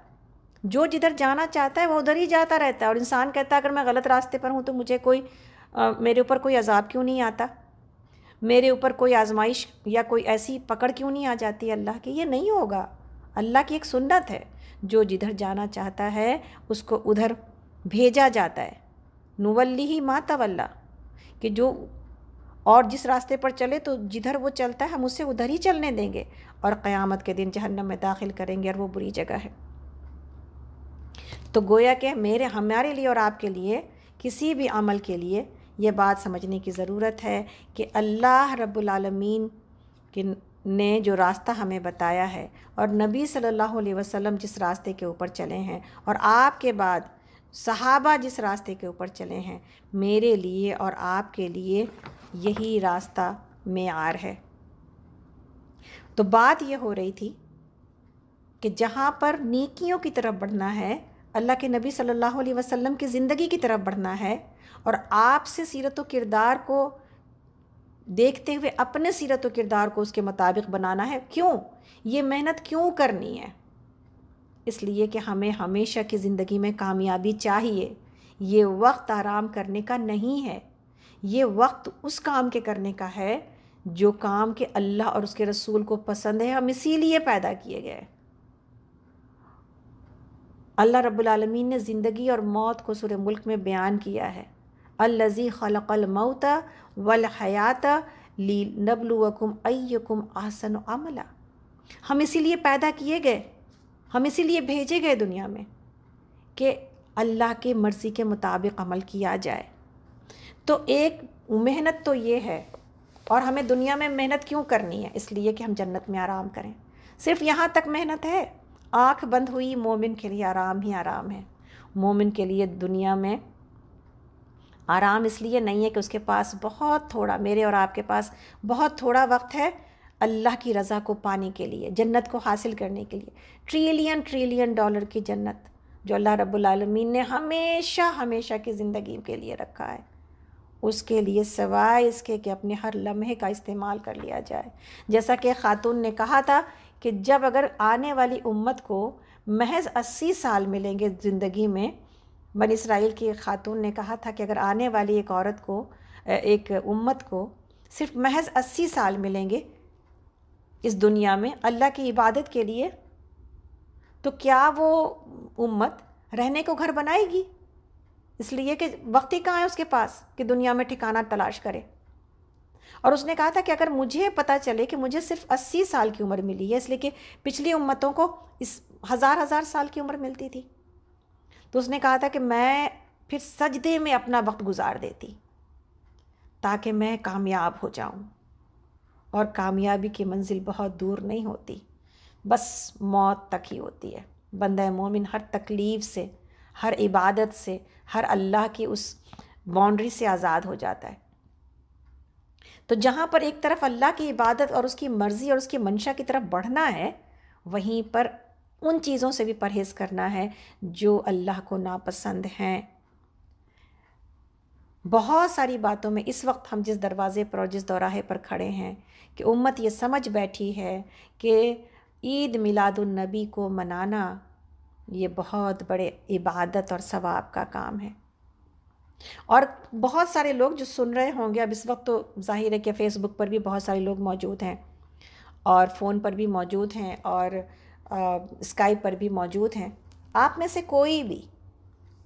जो जिधर जाना चाहता है वो उधर ही जाता रहता है और इंसान कहता है अगर मैं गलत रास्ते पर हूँ तो मुझे कोई आ, मेरे ऊपर कोई अजाब क्यों नहीं आता मेरे ऊपर कोई आजमाइश या कोई ऐसी पकड़ क्यों नहीं आ जाती अल्लाह की ये नहीं होगा अल्लाह की एक सुन्नत है जो जिधर जाना चाहता है उसको उधर भेजा जाता है नुवल्ली ही मातवल्ला कि जो और जिस रास्ते पर चले तो जिधर वो चलता है हम उससे उधर ही चलने देंगे और क़यामत के दिन जहन्नम में दाखिल करेंगे और वो बुरी जगह है तो गोया के मेरे हमारे लिए और आपके लिए किसी भी अमल के लिए ये बात समझने की ज़रूरत है कि अल्लाह रब्लमीन के ने जो रास्ता हमें बताया है और नबी सल्लल्लाहु अलैहि वसल्लम जिस रास्ते के ऊपर चले हैं और आपके बाद सहाबा जिस रास्ते के ऊपर चले हैं मेरे लिए और आपके लिए यही रास्ता मैार है तो बात यह हो रही थी कि जहाँ पर नेकियों की तरफ बढ़ना है अल्लाह के नबी सल्लल्लाहु अलैहि वसल्लम की ज़िंदगी की तरफ बढ़ना है और आपसे सीरत किरदार को देखते हुए अपने सीरत किरदार को उसके मुताबिक बनाना है क्यों ये मेहनत क्यों करनी है इसलिए कि हमें हमेशा की ज़िंदगी में कामयाबी चाहिए ये वक्त आराम करने का नहीं है ये वक्त उस काम के करने का है जो काम के अल्लाह और उसके रसूल को पसंद है हम इसीलिए पैदा किए गए अल्लाह रब्बुल रबालमीन ने ज़िंदगी और मौत को सुर मुल्क में बयान किया है अल्लज़ी वल हयात ली नबलुअम अयकुम आसन अमला हम इसीलिए पैदा किए गए हम इसीलिए भेजे गए दुनिया में कि अल्लाह की मर्ज़ी के मुताबिक अमल किया जाए तो एक मेहनत तो ये है और हमें दुनिया में मेहनत क्यों करनी है इसलिए कि हम जन्नत में आराम करें सिर्फ यहाँ तक मेहनत है आँख बंद हुई मोमिन के लिए आराम ही आराम है मोमिन के लिए दुनिया में आराम इसलिए नहीं है कि उसके पास बहुत थोड़ा मेरे और आपके पास बहुत थोड़ा वक्त है अल्लाह की रज़ा को पाने के लिए जन्नत को हासिल करने के लिए ट्रिलियन ट्रिलियन डॉलर की जन्नत जो अल्लाह रब्लमीन ने हमेशा हमेशा की ज़िंदगी के लिए रखा है उसके लिए सवाए इसके कि अपने हर लम्हे का इस्तेमाल कर लिया जाए जैसा कि ख़ातून ने कहा था कि जब अगर आने वाली उम्मत को महज अस्सी साल मिलेंगे ज़िंदगी में बन इसराइल की एक खातून ने कहा था कि अगर आने वाली एक औरत को एक उम्मत को सिर्फ महज अस्सी साल मिलेंगे इस दुनिया में अल्लाह की इबादत के लिए तो क्या वो उम्मत रहने को घर बनाएगी इसलिए कि वक्त ही कहाँ है उसके पास कि दुनिया में ठिकाना तलाश करे और उसने कहा था कि अगर मुझे पता चले कि मुझे सिर्फ अस्सी साल की उम्र मिली है इसलिए कि पिछली उम्मतों को इस हज़ार हज़ार साल की उम्र मिलती थी तो उसने कहा था कि मैं फिर सजदे में अपना वक्त गुजार देती ताकि मैं कामयाब हो जाऊं और कामयाबी की मंजिल बहुत दूर नहीं होती बस मौत तक ही होती है बंद मोमिन हर तकलीफ़ से हर इबादत से हर अल्लाह की उस बाउंड्री से आज़ाद हो जाता है तो जहाँ पर एक तरफ अल्लाह की इबादत और उसकी मर्ज़ी और उसकी मंशा की तरफ बढ़ना है वहीं पर उन चीज़ों से भी परहेज़ करना है जो अल्लाह को नापसंद हैं बहुत सारी बातों में इस वक्त हम जिस दरवाज़े पर और जिस दौराहे पर खड़े हैं कि उम्मत ये समझ बैठी है कि ईद मिलादुलनबी को मनाना ये बहुत बड़े इबादत और सवाब का काम है और बहुत सारे लोग जो सुन रहे होंगे अब इस वक्त तो जाहिर है कि फ़ेसबुक पर भी बहुत सारे लोग मौजूद हैं और फ़ोन पर भी मौजूद हैं और स्काइप पर भी मौजूद हैं आप में से कोई भी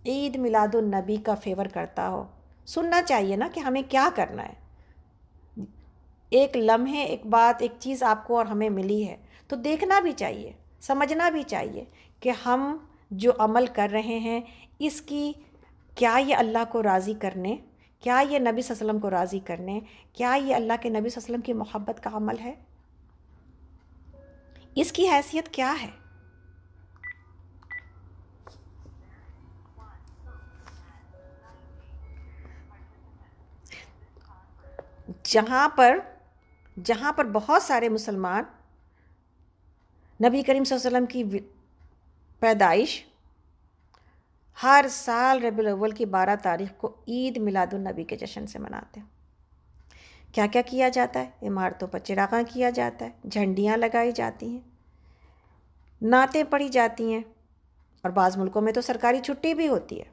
ईद मिलादुलनबी का फेवर करता हो सुनना चाहिए ना कि हमें क्या करना है एक लम्हे एक बात एक चीज़ आपको और हमें मिली है तो देखना भी चाहिए समझना भी चाहिए कि हम जो अमल कर रहे हैं इसकी क्या ये अल्लाह को राज़ी करने क्या ये नबी वसल्लम को राज़ी करने क्या ये अल्लाह के नबी वसल्लम की मोहब्बत का अमल है इसकी हैसियत क्या है जहाँ पर जहाँ पर बहुत सारे मुसलमान नबी करीम वसल्लम की पैदाइश हर साल रबी अव्वल की बारह तारीख को ईद मिलादुलनबी के जश्न से मनाते हैं क्या क्या किया जाता है इमारतों पर चिरागा किया जाता है झंडियाँ लगाई जाती हैं नातें पढ़ी जाती हैं और बाज़ मुल्कों में तो सरकारी छुट्टी भी होती है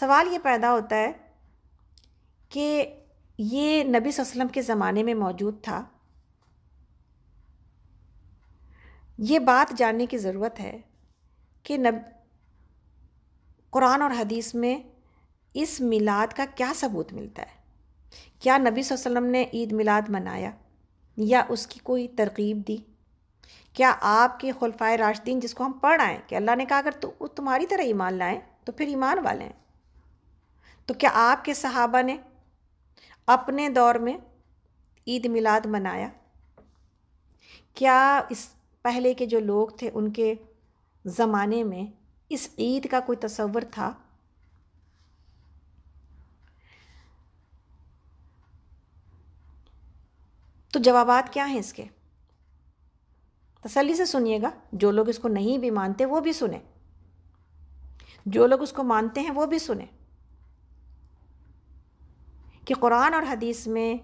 सवाल ये पैदा होता है कि ये नबी वसल्लम के ज़माने में मौजूद था ये बात जानने की ज़रूरत है कि नब कुरान और हदीस में इस मिलाद का क्या सबूत मिलता है क्या नबी वसल्लम ने ईद मिलाद मनाया या उसकी कोई तरकीब दी क्या आपके खुलफाए राशदीन जिसको हम पढ़ आएँ कि अल्लाह ने कहा अगर तो तुम्हारी तरह ईमान लाएँ तो फिर ईमान वाले हैं तो क्या आपके सहाबा ने अपने दौर में ईद मिलाद मनाया क्या इस पहले के जो लोग थे उनके ज़माने में इस ईद का कोई तस्वर था तो जवाबात क्या हैं इसके तसली से सुनिएगा जो लोग इसको नहीं भी मानते वो भी सुने जो लोग उसको मानते हैं वो भी सुने कि कुरान और हदीस में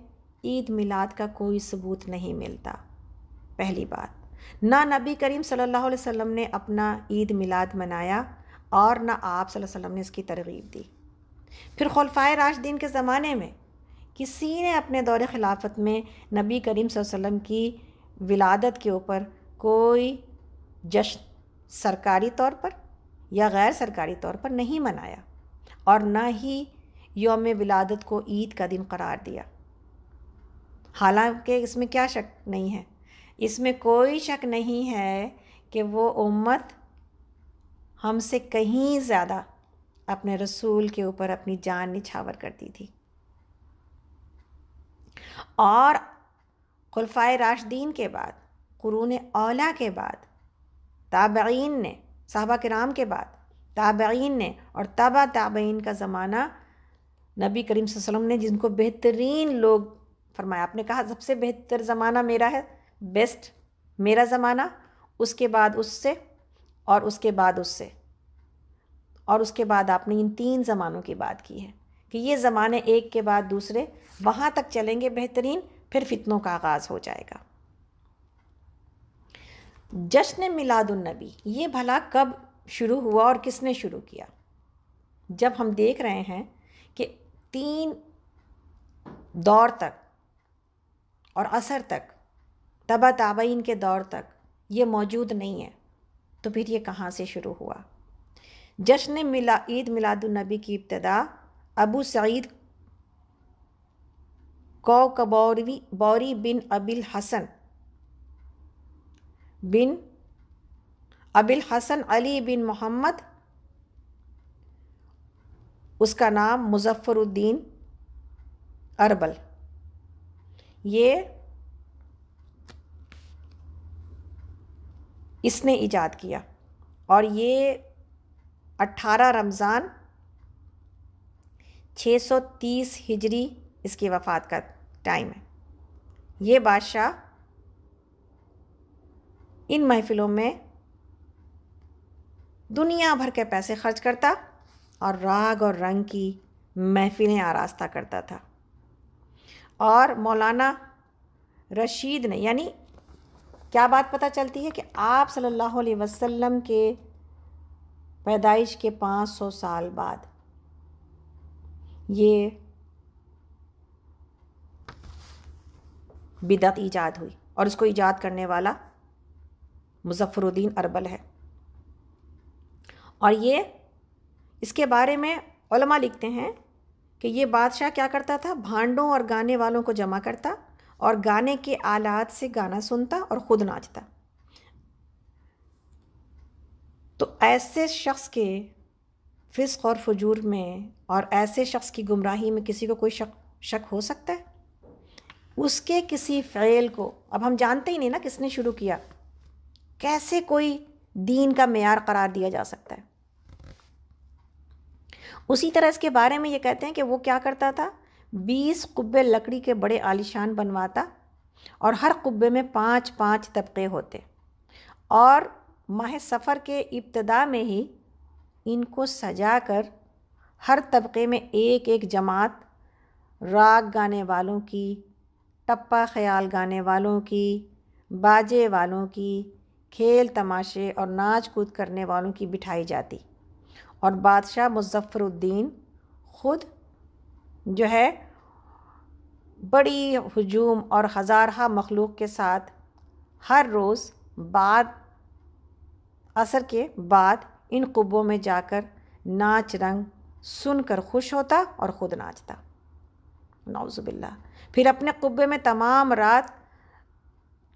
ईद मिलाद का कोई सबूत नहीं मिलता पहली बात ना नबी करीम सल्लल्लाहु अलैहि वसल्लम ने अपना ईद मिलाद मनाया और ना आप सल्लल्लाहु अलैहि वसल्लम ने इसकी तरगीब दी फिर खलफाए राशदीन के ज़माने में किसी ने अपने दौर खिलाफत में नबी करीम वसल्लम की विलादत के ऊपर कोई जश्न सरकारी तौर पर या गैर सरकारी तौर पर नहीं मनाया और ना ही योम विलादत को ईद का दिन करार दिया हालांकि इसमें क्या शक नहीं है इसमें कोई शक नहीं है कि वो उम्मत हमसे कहीं ज़्यादा अपने रसूल के ऊपर अपनी जान निछावर करती थी और खुलफाए राशदीन के बाद क़ुरून औला के बाद ताबीन ने साहबा के कराम के बाद ताबीन ने और तबा ताबीन का ज़माना नबी करीम वसल्लम ने जिनको बेहतरीन लोग फरमाया आपने कहा सबसे बेहतर ज़माना मेरा है बेस्ट मेरा ज़माना उसके बाद उससे और उसके बाद उससे और उसके बाद आपने इन तीन ज़मानों की बात की है कि ये ज़माने एक के बाद दूसरे वहाँ तक चलेंगे बेहतरीन फिर फितनों का आगाज़ हो जाएगा जश्न मिलादुलनबी ये भला कब शुरू हुआ और किसने शुरू किया जब हम देख रहे हैं कि तीन दौर तक और असर तक तबा ताबीन के दौर तक ये मौजूद नहीं है तो फिर ये कहाँ से शुरू हुआ जश्न मिला ईद मिलादुलनबी की इब्तदा अबू सईद कौ कबौरवी बौरी बिन अबिल हसन बिन अबिल हसन अली बिन मोहम्मद उसका नाम मुजफ्फरुद्दीन अरबल ये इसने इजाद किया और ये 18 रमज़ान 630 हिजरी इसकी वफ़ात का टाइम है ये बादशाह इन महफिलों में दुनिया भर के पैसे खर्च करता और राग और रंग की महफिलें आरास्ता करता था और मौलाना रशीद ने यानी क्या बात पता चलती है कि आप सल्लल्लाहु अलैहि वसल्लम के पैदाइश के 500 साल बाद ये बिदत ईजाद हुई और इसको ईजाद करने वाला मुज़फ़रुद्दीन अरबल है और ये इसके बारे में ओलमा लिखते हैं कि ये बादशाह क्या करता था भांडों और गाने वालों को जमा करता और गाने के आलात से गाना सुनता और ख़ुद नाचता तो ऐसे शख्स के फ़िस्क और फजूर में और ऐसे शख्स की गुमराही में किसी को कोई शक शक हो सकता है उसके किसी फ़ैल को अब हम जानते ही नहीं ना किसने शुरू किया कैसे कोई दीन का मैार करार दिया जा सकता है उसी तरह इसके बारे में ये कहते हैं कि वो क्या करता था बीस कुब्बे लकड़ी के बड़े आलिशान बनवाता और हर कुब्बे में पाँच पाँच तबके होते और माह सफ़र के इब्तदा में ही इनको सजा कर हर तबके में एक एक जमात राग गाने वालों की टप्पा ख्याल गाने वालों की बाजे वालों की खेल तमाशे और नाच कूद करने वालों की बिठाई जाती और बादशाह मुजफ़रुद्दीन ख़ुद जो है बड़ी हजूम और हज़ारहा मखलूक के साथ हर रोज़ बाद असर के बाद इन कुबों में जाकर नाच रंग सुनकर खुश होता और ख़ुद नाचता नौजुबिल्ला फिर अपने कुब्बे में तमाम रात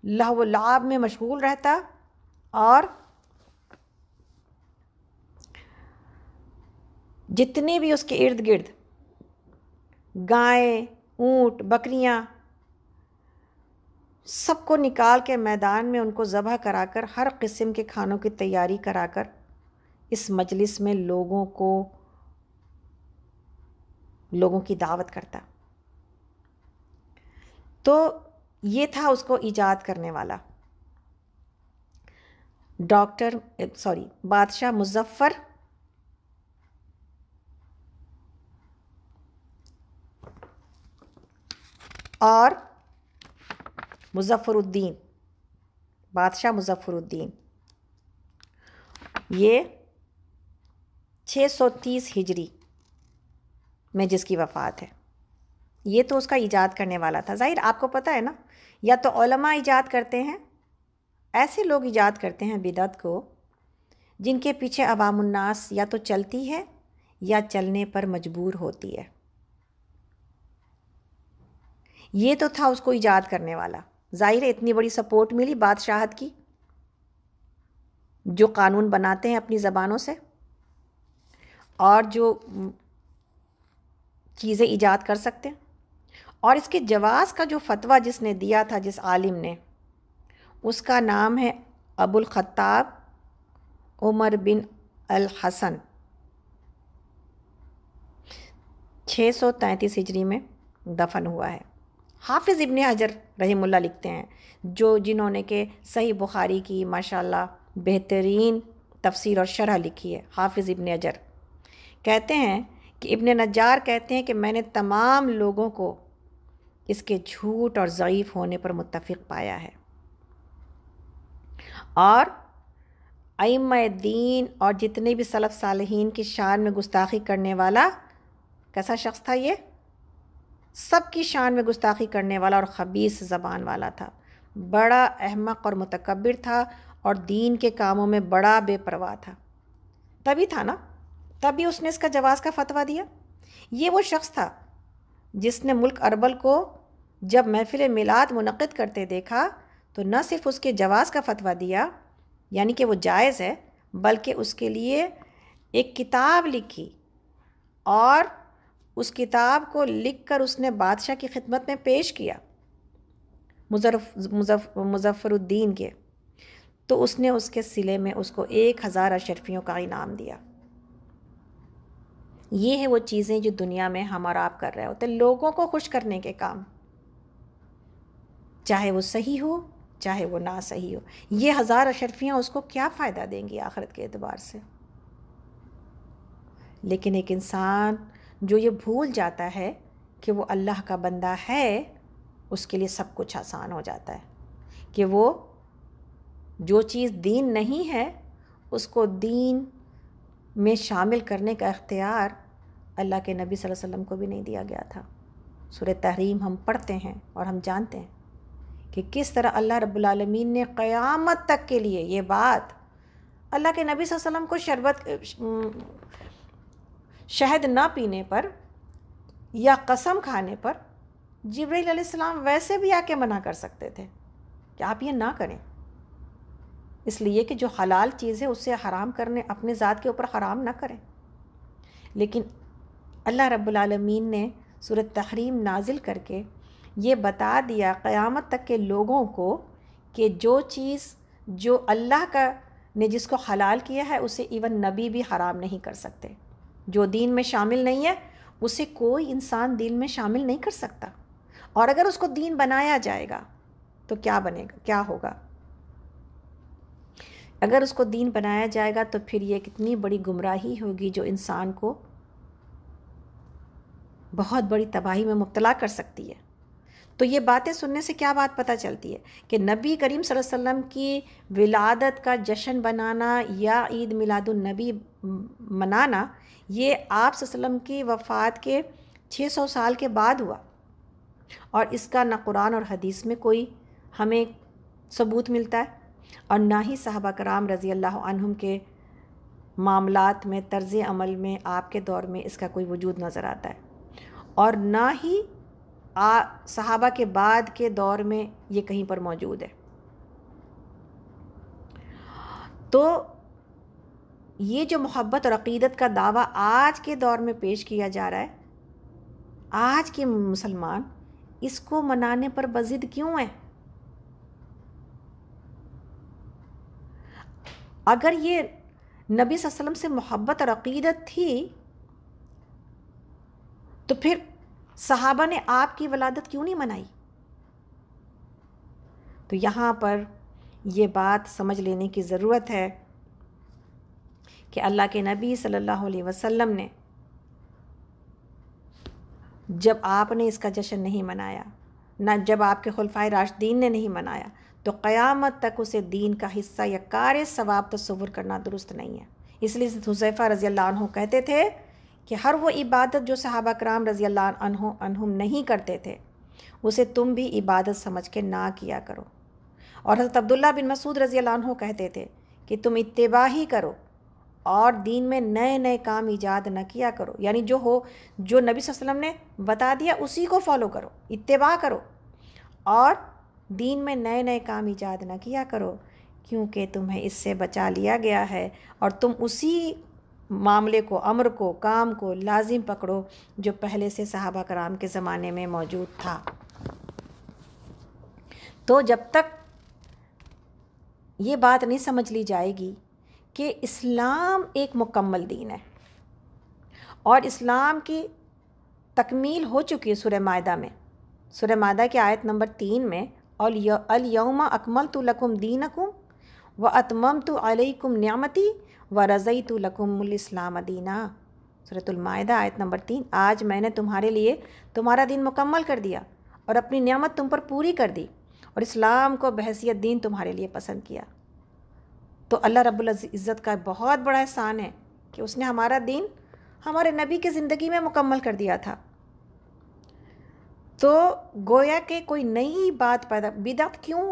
लहवलाब में मशगूल रहता और जितने भी उसके इर्द गिर्द गाय ऊँट बकरियाँ सबको निकाल के मैदान में उनको ज़बह कराकर हर किस्म के खानों की तैयारी कराकर इस मजलिस में लोगों को लोगों की दावत करता तो ये था उसको ईजाद करने वाला डॉक्टर सॉरी बादशाह मुजफ्फ़र और मुजफ्फरुद्दीन बादशाह मुजफ़रुद्दीन ये 630 हिजरी में जिसकी वफ़ात है ये तो उसका इजाद करने वाला था ज़ाहिर आपको पता है ना या तो ओलमा इजाद करते हैं ऐसे लोग ईजाद करते हैं बिदत को जिनके पीछे अवामनास या तो चलती है या चलने पर मजबूर होती है ये तो था उसको ईजाद करने वाला जाहिर है इतनी बड़ी सपोर्ट मिली बादशाहत की जो कानून बनाते हैं अपनी ज़बानों से और जो चीज़ें ईजाद कर सकते हैं और इसके जवाज़ का जो फतवा जिसने दिया था जिस आलिम ने उसका नाम है अबुल ख़त्ताब उमर बिन अल हसन छः सौ तैंतीस हिजरी में दफन हुआ है हाफिज़ इबन हजर रही लिखते हैं जो जिन्होंने के सही बुखारी की माशाल्लाह बेहतरीन तफसीर और शरह लिखी है हाफिज़ इबन अजर कहते हैं कि इबन नजार कहते हैं कि मैंने तमाम लोगों को इसके झूठ और ज़यीफ़ होने पर मुतफ़ पाया है और अम्मद्दीन और जितने भी सलफ़ सालहीन की शान में गुस्ताखी करने वाला कैसा शख्स था ये सब की शान में गुस्ताखी करने वाला और खबीस ज़बान वाला था बड़ा अहमक और मतकबर था और दीन के कामों में बड़ा बेपरवाह था तभी था ना तभी उसने इसका जवाज़ का फतवा दिया ये वो शख्स था जिसने मुल्क अरबल को जब महफिल मिलाद मुनद करते देखा तो न सिर्फ उसके जवाज़ का फतवा दिया यानी कि वो जायज़ है बल्कि उसके लिए एक किताब लिखी और उस किताब को लिखकर उसने बादशाह की खिदमत में पेश किया मुजफ़रुद्दीन के तो उसने उसके सिले में उसको एक हज़ार अशरफियों का इनाम दिया ये है वो चीज़ें जो दुनिया में हम और आप कर रहे होते लोगों को खुश करने के काम चाहे वो सही हो चाहे वो ना सही हो ये हज़ार अशरफियाँ उसको क्या फ़ायदा देंगी आखरत के अतबार से लेकिन एक इंसान जो ये भूल जाता है कि वो अल्लाह का बंदा है उसके लिए सब कुछ आसान हो जाता है कि वो जो चीज़ दीन नहीं है उसको दीन में शामिल करने का अख्तियार अल्लाह के नबी वसल्लम को भी नहीं दिया गया था सुर तहरीम हम पढ़ते हैं और हम जानते हैं कि किस तरह अल्लाह रब्लमीन ने क़यामत तक के लिए ये बात अल्लाह के नबी वसल्लम को शरबत शहद ना पीने पर या कसम खाने पर जबराम वैसे भी आके मना कर सकते थे कि आप ये ना करें इसलिए कि जो हलाल चीज़ है उससे हराम करने अपने ज़ात के ऊपर हराम ना करें लेकिन अल्लाह रब्बुल रबालमीन ने सूरत तहरीम नाजिल करके ये बता दिया क़यामत तक के लोगों को कि जो चीज़ जो अल्लाह का ने जिसको हलाल किया है उसे इवन नबी भी हराम नहीं कर सकते जो दीन में शामिल नहीं है उसे कोई इंसान दीन में शामिल नहीं कर सकता और अगर उसको दीन बनाया जाएगा तो क्या बनेगा क्या होगा अगर उसको दीन बनाया जाएगा तो फिर ये कितनी बड़ी गुमराही होगी जो इंसान को बहुत बड़ी तबाही में मुबतला कर सकती है तो ये बातें सुनने से क्या बात पता चलती है कि नबी करीम वसल्लम की विलादत का जश्न बनाना या ईद मिलादुलनबी मनाना ये आप वसल्लम की वफ़ात के 600 साल के बाद हुआ और इसका ना कुरान और हदीस में कोई हमें सबूत मिलता है और ना ही साहबा कराम रज़ी अल्लाह के मामलात में तर्ज़ अमल में आपके दौर में इसका कोई वजूद नज़र आता है और ना ही आ सहाबा के बाद के दौर में ये कहीं पर मौजूद है तो ये जो मोहब्बत और अकीदत का दावा आज के दौर में पेश किया जा रहा है आज के मुसलमान इसको मनाने पर बजिद क्यों है अगर ये नबी वसल्लम से मोहब्बत और अकीदत थी तो फिर सहाबा ने आपकी वलादत क्यों नहीं मनाई तो यहाँ पर यह बात समझ लेने की ज़रूरत है कि अल्लाह के नबी सल्लल्लाहु अलैहि वसल्लम ने जब आपने इसका जश्न नहीं मनाया ना जब आपके खुलफा राशदीन ने नहीं मनाया तो क़यामत तक उसे दीन का हिस्सा या कार सवाब तस्वुर करना दुरुस्त नहीं है इसलिए हुजैफ़ा रज़ी कहते थे कि हर वो इबादत जो सहाबा कराम रज़ी अल्लाह अनहुम नहीं करते थे उसे तुम भी इबादत समझ के ना किया करो और हज़रत अब्दुल्ला बिन मसूद रज़ी अल्लाह कहते थे कि तुम इतबा ही करो और दीन में नए नए काम ईजाद न किया करो यानी जो हो जो नबी वसल्लम ने बता दिया उसी को फॉलो करो इतबा करो और दीन में नए नए काम ईजाद न किया करो क्योंकि तुम्हें इससे बचा लिया गया है और तुम उसी मामले को अमर को काम को लाजिम पकड़ो जो पहले से सहाबा कराम के ज़माने में मौजूद था तो जब तक ये बात नहीं समझ ली जाएगी कि इस्लाम एक मुकम्मल दीन है और इस्लाम की तकमील हो चुकी है सुरह मायदा में सुरह मायदा की आयत नंबर तीन में अल यौमा अकमल तो लकुम दीनकुम व अतमम तो अलकुम न्यामती व रज़ई तो लकुमलाम दीना सूरतुलमायदा आयत नंबर तीन आज मैंने तुम्हारे लिए तुम्हारा दिन मुकम्मल कर दिया और अपनी नियामत तुम पर पूरी कर दी और इस्लाम को बहसीत दीन तुम्हारे लिए पसंद किया तो अल्लाह रब्बुल इज़्ज़त का बहुत बड़ा एहसान है कि उसने हमारा दीन हमारे नबी की ज़िंदगी में मुकम्मल कर दिया था तो गोया के कोई नई बात पैदा बिदात क्यों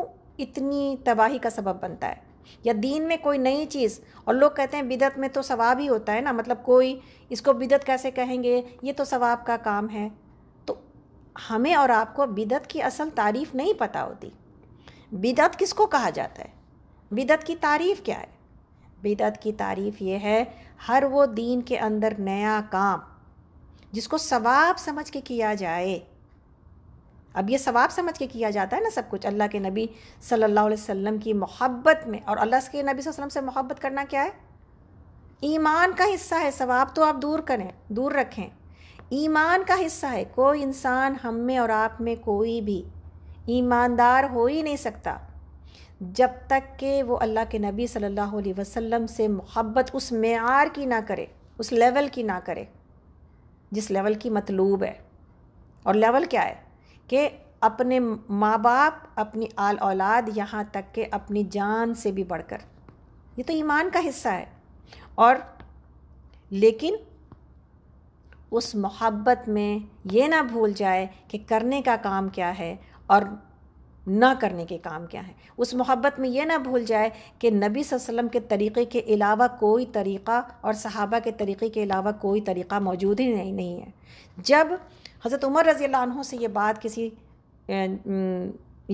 इतनी तबाही का सबब बनता है या दीन में कोई नई चीज़ और लोग कहते हैं बिदत में तो सवाब ही होता है ना मतलब कोई इसको बिदत कैसे कहेंगे ये तो सवाब का काम है तो हमें और आपको बिदत की असल तारीफ़ नहीं पता होती बिदत किसको कहा जाता है बिदत की तारीफ़ क्या है बिदत की तारीफ़ ये है हर वो दीन के अंदर नया काम जिसको सवाब समझ के किया जाए अब ये सवाब समझ के किया जाता है ना सब कुछ अल्लाह के नबी सल्लल्लाहु अलैहि वसल्लम की मोहब्बत में और अल्लाह के नबी वसल्लम से मोहब्बत करना क्या है ईमान का हिस्सा है सवाब तो आप दूर करें दूर रखें ईमान का हिस्सा है कोई इंसान हम में और आप में कोई भी ईमानदार हो ही नहीं सकता जब तक कि वो अल्लाह के नबी सल्लल्लाहु अलैहि वसल्लम से मोहब्बत उस मैार की ना करे उस लेवल की ना करे जिस लेवल की मतलूब है और लेवल क्या है कि अपने माँ बाप अपनी आल औलाद यहाँ तक के अपनी जान से भी बढ़कर ये तो ईमान का हिस्सा है और लेकिन उस मोहब्बत में ये ना भूल जाए कि करने का काम क्या है और ना करने के काम क्या है उस मोहब्बत में ये ना भूल जाए कि नबी वसल्लम के तरीक़े के अलावा कोई तरीक़ा और सहाबा के तरीक़े के अलावा कोई तरीक़ा मौजूद ही नहीं, नहीं है जब हज़रत उमर रज़ी अल्लाह से ये बात किसी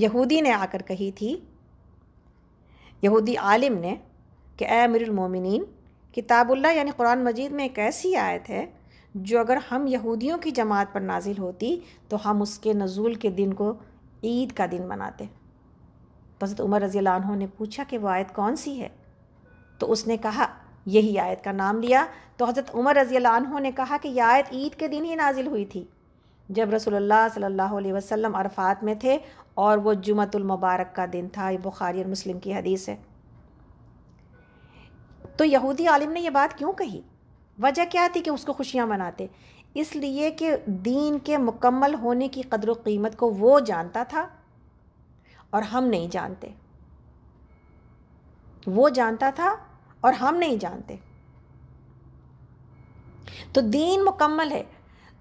यहूदी ने आकर कही थी यहूदी आलिम ने कि अमिरमिन किताबुल्ला यानी कुरान मजीद में एक ऐसी आयत है जो अगर हम यहूदियों की जमात पर नाजिल होती तो हम उसके नज़ुल के दिन को ईद का दिन मनाते तो हज़रत उमर रज़ी ने पूछा कि वह आयत कौन सी है तो उसने कहा यही आयत का नाम लिया तो हज़रत उमर रज़ी ने कहा कि यह आयत ईद के दिन ही नाजिल हुई थी जब रसोल्ला सल्लल्लाहु अरफात में थे और वह जुमतुलमबारक का दिन था ये बुखारी और मुस्लिम की हदीस है तो यहूदी आलिम ने यह बात क्यों कही वजह क्या थी कि उसको खुशियाँ मनाते इसलिए कि दीन के मुकम्मल होने की कदर कीमत को वो जानता था और हम नहीं जानते वो जानता था और हम नहीं जानते तो दीन मुकम्मल है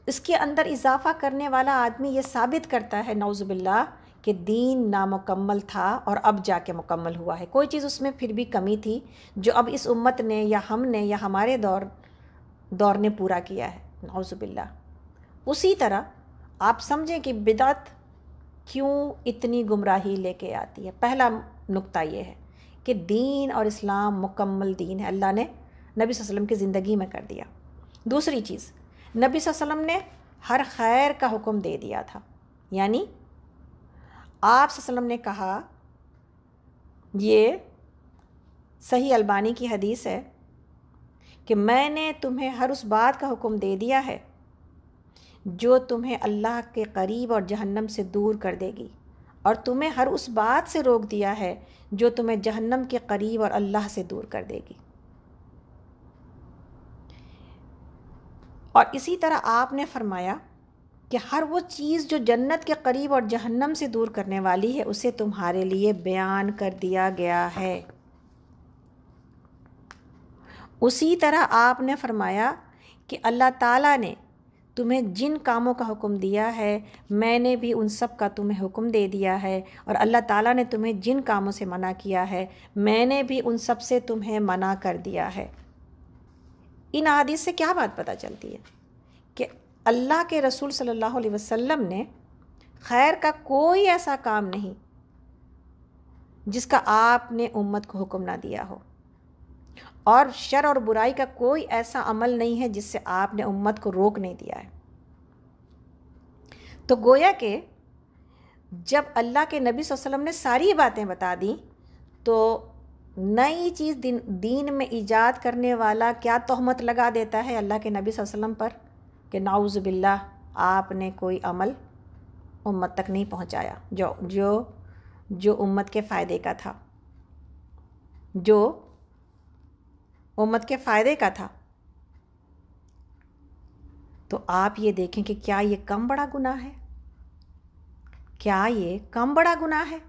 इसके अंदर इजाफा करने वाला आदमी ये साबित करता है नौज़बिल्ला कि दीन नामुकम्मल था और अब जाके मुकम्मल हुआ है कोई चीज़ उसमें फिर भी कमी थी जो अब इस उम्मत ने या हमने या हमारे दौर दौर ने पूरा किया है नौज़बिल्ला उसी तरह आप समझें कि बिदात क्यों इतनी गुमराही लेके आती है पहला नुक्ता ये है कि दीन और इस्लाम मुकम्मल दीन है अल्लाह ने नबी वसल्लम की ज़िंदगी में कर दिया दूसरी चीज़ नबी वसम ने हर खैर का हुक्म दे दिया था यानी आप वसम ने कहा ये सही अल्बानी की हदीस है कि मैंने तुम्हें हर उस बात का हुक्म दे दिया है जो तुम्हें अल्लाह के करीब और जहन्नम से दूर कर देगी और तुम्हें हर उस बात से रोक दिया है जो तुम्हें जहन्नम के करीब और अल्लाह से दूर कर देगी और इसी तरह आपने फरमाया कि हर वो चीज़ जो जन्नत के करीब और जहन्नम से दूर करने वाली है उसे तुम्हारे लिए बयान कर दिया गया है उसी तरह आपने फरमाया कि अल्लाह ताला ने तुम्हें जिन कामों का हुक्म दिया है मैंने भी उन सब का तुम्हें हुक्म दे दिया है और अल्लाह ताला ने तुम्हें जिन कामों से मना किया है मैंने भी उन सब से तुम्हें मना कर दिया है इन अदीस से क्या बात पता चलती है कि अल्लाह के रसूल सल्लल्लाहु अलैहि वसल्लम ने खैर का कोई ऐसा काम नहीं जिसका आपने उम्मत को हुक्म ना दिया हो और शर और बुराई का कोई ऐसा अमल नहीं है जिससे आपने उम्मत को रोक नहीं दिया है तो गोया के जब अल्लाह के नबी वसल्लम ने सारी बातें बता दी तो नई चीज़ दिन दीन में ईजाद करने वाला क्या तहमत लगा देता है अल्लाह के नबी वसल्लम पर कि नाउज़ बिल्ला आपने कोई अमल उम्मत तक नहीं पहुंचाया जो जो जो उम्मत के फ़ायदे का था जो उम्मत के फ़ायदे का था तो आप ये देखें कि क्या ये कम बड़ा गुनाह है क्या ये कम बड़ा गुनाह है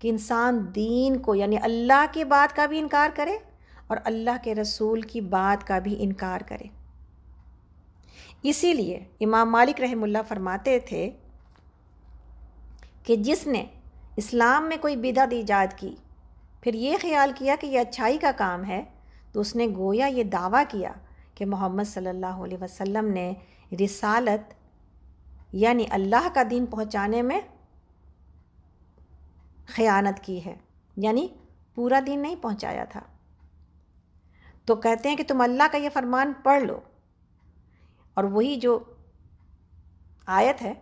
कि इंसान दीन को यानी अल्लाह के बात का भी इनकार करे और अल्लाह के रसूल की बात का भी इनकार करे इसीलिए इमाम मालिक रहमुल्ला फरमाते थे कि जिसने इस्लाम में कोई बिदत ईजाद की फिर ये ख्याल किया कि यह अच्छाई का काम है तो उसने गोया ये दावा किया कि मोहम्मद सल्लल्लाहु अलैहि वसल्लम ने रिसालत यानी अल्लाह का दीन पहुंचाने में ख़यानत की है यानी पूरा दिन नहीं पहुंचाया था तो कहते हैं कि तुम अल्लाह का ये फरमान पढ़ लो और वही जो आयत है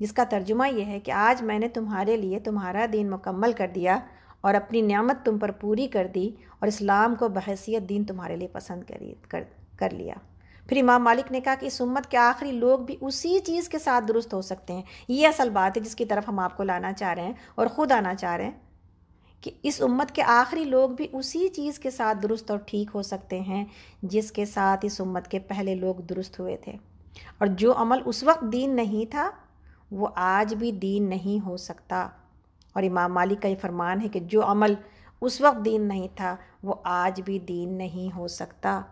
जिसका तर्जुमा यह है कि आज मैंने तुम्हारे लिए तुम्हारा दिन मुकम्मल कर दिया और अपनी नियामत तुम पर पूरी कर दी और इस्लाम को बहसीत दिन तुम्हारे लिए पसंद करी कर कर लिया फिर इमाम मालिक ने कहा कि इस उम्मत के आखिरी लोग भी उसी चीज़ के साथ दुरुस्त हो सकते हैं ये असल बात है जिसकी तरफ हम आपको लाना चाह रहे हैं और ख़ुद आना चाह रहे हैं कि इस उम्मत के आखिरी लोग भी उसी चीज़ के साथ दुरुस्त और ठीक हो सकते हैं जिसके साथ इस उम्मत के पहले लोग दुरुस्त हुए थे और जो अमल उस वक्त दीन नहीं था वो आज भी दीन नहीं हो सकता और इमाम मालिक का ये फरमान है कि जो अमल उस वक्त दीन नहीं था वो आज भी दीन नहीं हो सकता